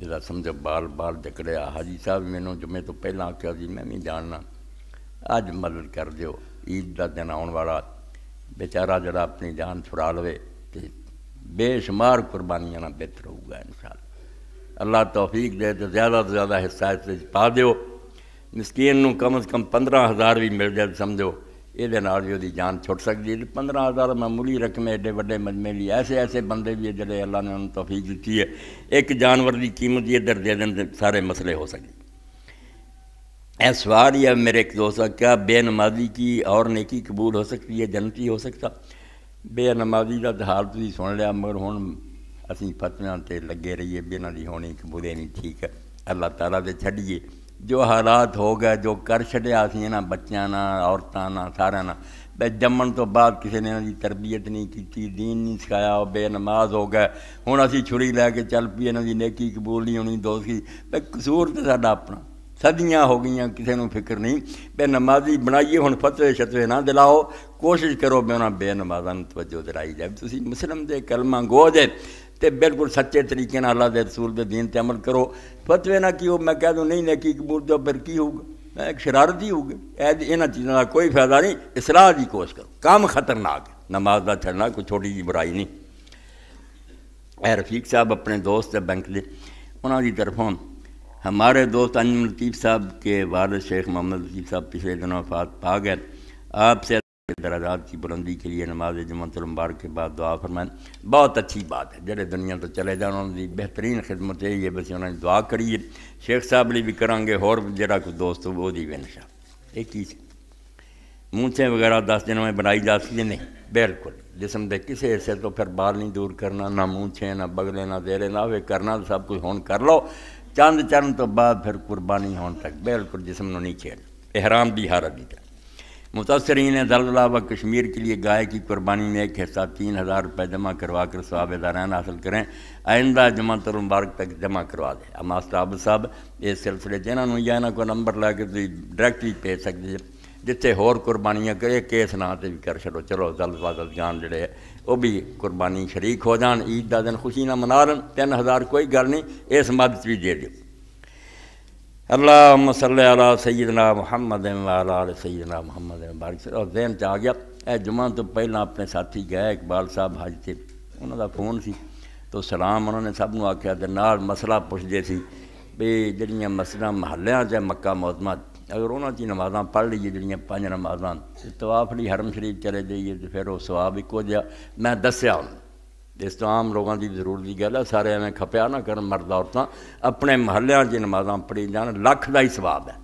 Speaker 1: جدا سمجھے بال بال دکڑے آہا جی صاحب میں نو جمعہ تو پہلا آکے آزی میں نہیں جاننا अज मदद कर दौ ईद का दिन आने वाला बेचारा जरा अपनी जान छुड़ा लवे तो बेशुमार कुरबानियां बेहतर होगा इन शाला अल्लाह तौफीक दे तो ज़्यादा तो ज़्यादा हिस्सा इस पा दौ मिसकीन कम अज कम पंद्रह हज़ार भी मिल जाए समझो ये भी वो जान छुट सकती है पंद्रह हज़ार मामूली रकम एडे वे मजमे लिए ऐसे ऐसे बंदे भी है जो अल्लाह ने उन्होंने तोफीक दी है एक जानवर की कीमत ही इधर दे दें सारे मसले हो सके एसवार या मेरेक्स हो सकता क्या बेनमाजी की और नेकी कबूल हो सकती है जन्नती हो सकता बेनमाजी का तो हाल ਤੁਸੀਂ ਸੁਣ ਲਿਆ ਮਗਰ ਹੁਣ ਅਸੀਂ ਫਤਵਿਆਂ ਤੇ ਲੱਗੇ ਰਹੀਏ ਬਿਨਾਂ ਦੀ ਹੋਣੀ ਕਬੂਲੇ ਨਹੀਂ ਠੀਕ ਹੈ ਅੱਲਾਹ ਤਾਲਾ ਦੇ ਛੱਡੀਏ ਜੋ ਹਾਲਾਤ ਹੋ ਗਏ ਜੋ ਕਰ ਛੱਡਿਆ ਅਸੀਂ ਇਹਨਾਂ ਬੱਚਿਆਂ ਨਾਲ ਔਰਤਾਂ ਨਾਲ ਸਾਰਿਆਂ ਨਾਲ ਬਈ ਜੰਮਣ ਤੋਂ ਬਾਅਦ ਕਿਸੇ ਨੇ ਇਹਨਾਂ ਦੀ ਤਰਬੀਅਤ ਨਹੀਂ ਕੀਤੀ دین ਨਹੀਂ ਸਿਖਾਇਆ ਉਹ ਬੇਨਮਾਜ਼ ਹੋ ਗਏ ਹੁਣ ਅਸੀਂ ਛੁਰੀ ਲੈ ਕੇ ਚੱਲ ਪਈ ਇਹਨਾਂ ਦੀ ਨੇਕੀ ਕਬੂਲ ਨਹੀਂ ਹੋਣੀ ਦੋਸਤੀ ਬਈ ਕਸੂਰ ਤੇ ਸਾਡਾ ਆਪਣਾ सदियाँ हो गई किसी फिक्र नहीं बे नमाजी बनाइए हूँ फतवे शतवे ना दिलाओ कोशिश करो मैं उन्होंने बेनमाजा तवजो दिलाई जाए तो मुस्लिम के कलमा गोह दे तो बिल्कुल सच्चे तरीके अल्लाह के रसूल के दीन से अमल करो फतवे ना कि मैं कह दूँ नहीं नकी कबूर दो फिर की होगा मैं एक शरारती होगी ए इन्होंने चीज़ों का कोई फायदा नहीं इसलाह की कोशिश करो काम खतरनाक है नमाज का छड़ना कोई छोटी जी बुराई नहीं रफीक साहब अपने दोस्त है बैंक के उन्होंने तरफों हमारे दोस्त अंजम लतीफ़ साहब के वाल शेख मोहम्मद लतीफ़ साहब पिछले दिनों फात पा गए आपसे दराजात की बुलंदी के लिए नमाज जुम्मतबार के बाद दुआ फरमाएं बहुत अच्छी बात है जरे दुनिया तो चले जाए उन्होंने बेहतरीन खिदमत है ये बस उन्होंने दुआ करिए शेख साहब लिए भी करा होर जरा कुछ दोस्त वो दी बेन शाह एक चीज़ मूँछे वगैरह दस दिनों में बनाई जा सकती नहीं बिल्कुल जिसम के किसी हिस्से तो फिर बाल नहीं दूर करना ना मूँछे ना बगले ना देरे ना वे करना तो सब कुछ हूँ कर लो चंद ਚਰਨ तो बाद फिर कुर्बानी होने तक बिल्कुल जिसम नहीं छेड़ एहराम ਦੀ ਹਾਲਤ ਦੀ मुतासरी दलदला व कश्मीर के लिए गाय की कुर्बानी में एक हिस्सा तीन हज़ार रुपये जमा करवा कर स्वाब हासिल करें आइंदा जमा तर मुबारक तक जमा करवा दें मास्टर आबू साहब इस सिलसिले इन्होंने या इन्हों को नंबर ला के तुम डायरैक्ट भेज सकते जिते होर कुरबानियाँ करे केस ना तो भी कर छो चलो दल बदल जान जोड़े ਉਹ शरीक हो जाए ईद का दिन खुशी ना मना लन तीन हज़ार कोई गल नहीं इस ਮਦਦ भी दे दौ अल्लाह सल अला सैदना मुहम्मद अल सैदना मुहम्मद बारिक और दिन च आ गया ए जुमा तो पहला अपने साथी गए इकबाल साहब हज से उन्होंने फोन से तो सलाम उन्होंने सबनों आख्या मसला पुछते सी भी जड़िया मसला महलों च मक्का मौजमा ਅਗਰ ਉਹਨਾਂ ਦੀ ਨਮਾਜ਼ਾਂ ਪੜ੍ਹ ਲਈਏ ਜਿਹੜੀਆਂ ਪੰਜ ਨਮਾਜ਼ਾਂ ਤੇ ਤਵਾਫ ਲਈ ਹਰਮ ਸ਼ਰੀਫ ਚਲੇ ਜਾਈਏ ਤੇ ਫਿਰ ਉਹ ਸਵਾਬ ਇੱਕੋ ਜਿਹਾ ਮੈਂ ਦੱਸਿਆ ਹੁਣ ਇਸ ਤੋਂ ਆਮ ਲੋਕਾਂ ਦੀ ਜ਼ਰੂਰ ਦੀ ਗੱਲ ਹੈ ਸਾਰੇ ਐਵੇਂ ਖਪਿਆ ਨਾ ਕਰਨ ਮਰਦ ਔਰਤਾਂ ਆਪਣੇ ਮਹੱਲਿਆਂ 'ਚ ਨਮਾਜ਼ਾਂ ਪੜੀ ਜਾਣ ਲੱਖ ਦਾ ਹੀ ਸਵਾਬ ਹੈ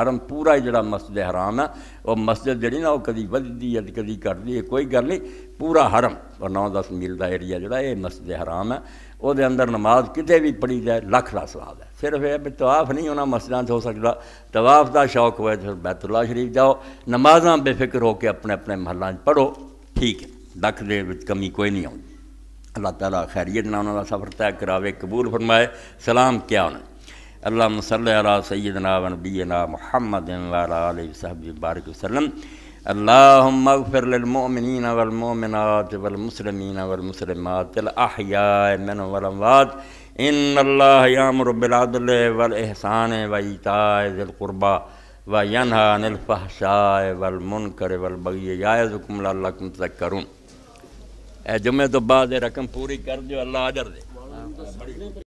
Speaker 1: ਹਰਮ ਪੂਰਾ ਜਿਹੜਾ ਮਸਜਿਦ ਹਰਾਮ ਹੈ ਉਹ ਮਸਜਿਦ ਜਿਹੜੀ ਨਾ ਉਹ ਕਦੀ ਵੱਧਦੀ ਹੈ ਕਦੀ ਘਟਦੀ ਹੈ ਕੋਈ ਗੱਲ ਨਹੀਂ ਪੂਰਾ ਹਰਮ ਉਹ 9-10 ਮੀਲ ਦਾ ਏਰੀਆ ਜਿਹੜਾ ਇਹ ਮਸਜਿਦ ਹਰਾਮ ਹੈ ਉਹਦੇ ਅੰਦਰ ਨਮਾਜ਼ ਕਿਤੇ ਵੀ ਪੜੀ ਜਾਏ ਲੱਖ ਦਾ ਸਵਾਬ ਹੈ सिर्फ ਸਿਰਫ ਇਹ ਵੀ ਤਵਾਫ ਨਹੀਂ ਉਹਨਾਂ ਮਸਜਿਦਾਂ 'ਚ ਹੋ ਸਕਦਾ ਤਵਾਫ ਦਾ ਸ਼ੌਕ ਹੋਵੇ ਤਾਂ ਬੈਤੁੱਲਾ ਸ਼ਰੀਫ ਜਾਓ ਨਮਾਜ਼ਾਂ ਬੇਫਿਕਰ ਹੋ ਕੇ ਆਪਣੇ ਆਪਣੇ ਮਹੱਲਾਂ 'ਚ ਪੜੋ ਠੀਕ ਹੈ ਲੱਖ ਦੇ ਵਿੱਚ ਕਮੀ ਕੋਈ ਨਹੀਂ ਆਉਂਦੀ ਅੱਲਾਹ ਤਾਲਾ ਖੈਰੀਅਤ ਨਾਲ ਉਹਨਾਂ ਦਾ ਸਫ਼ਰ ਤੈਅ ਕਰਾਵੇ ਕਬੂਲ ਫਰਮਾਏ ਸਲਾਮ ਕਿਆ ਉਹਨਾਂ अल्लाह मसल सैदना वनबीना महमद बारक वसलम अल्लाहमफ़िरमिन वलमोमिनत वलमसलमिन वलमसलमात अहिया मिन वलमवात إن الله يأمر بالعدل والإحسان وإيتاء ذي القربى وينهى عن الفحشاء والمنكر والبغي يعظكم لعلكم تذكرون جمعے تو بعد رقم پوری کر دیو اللہ آجر دے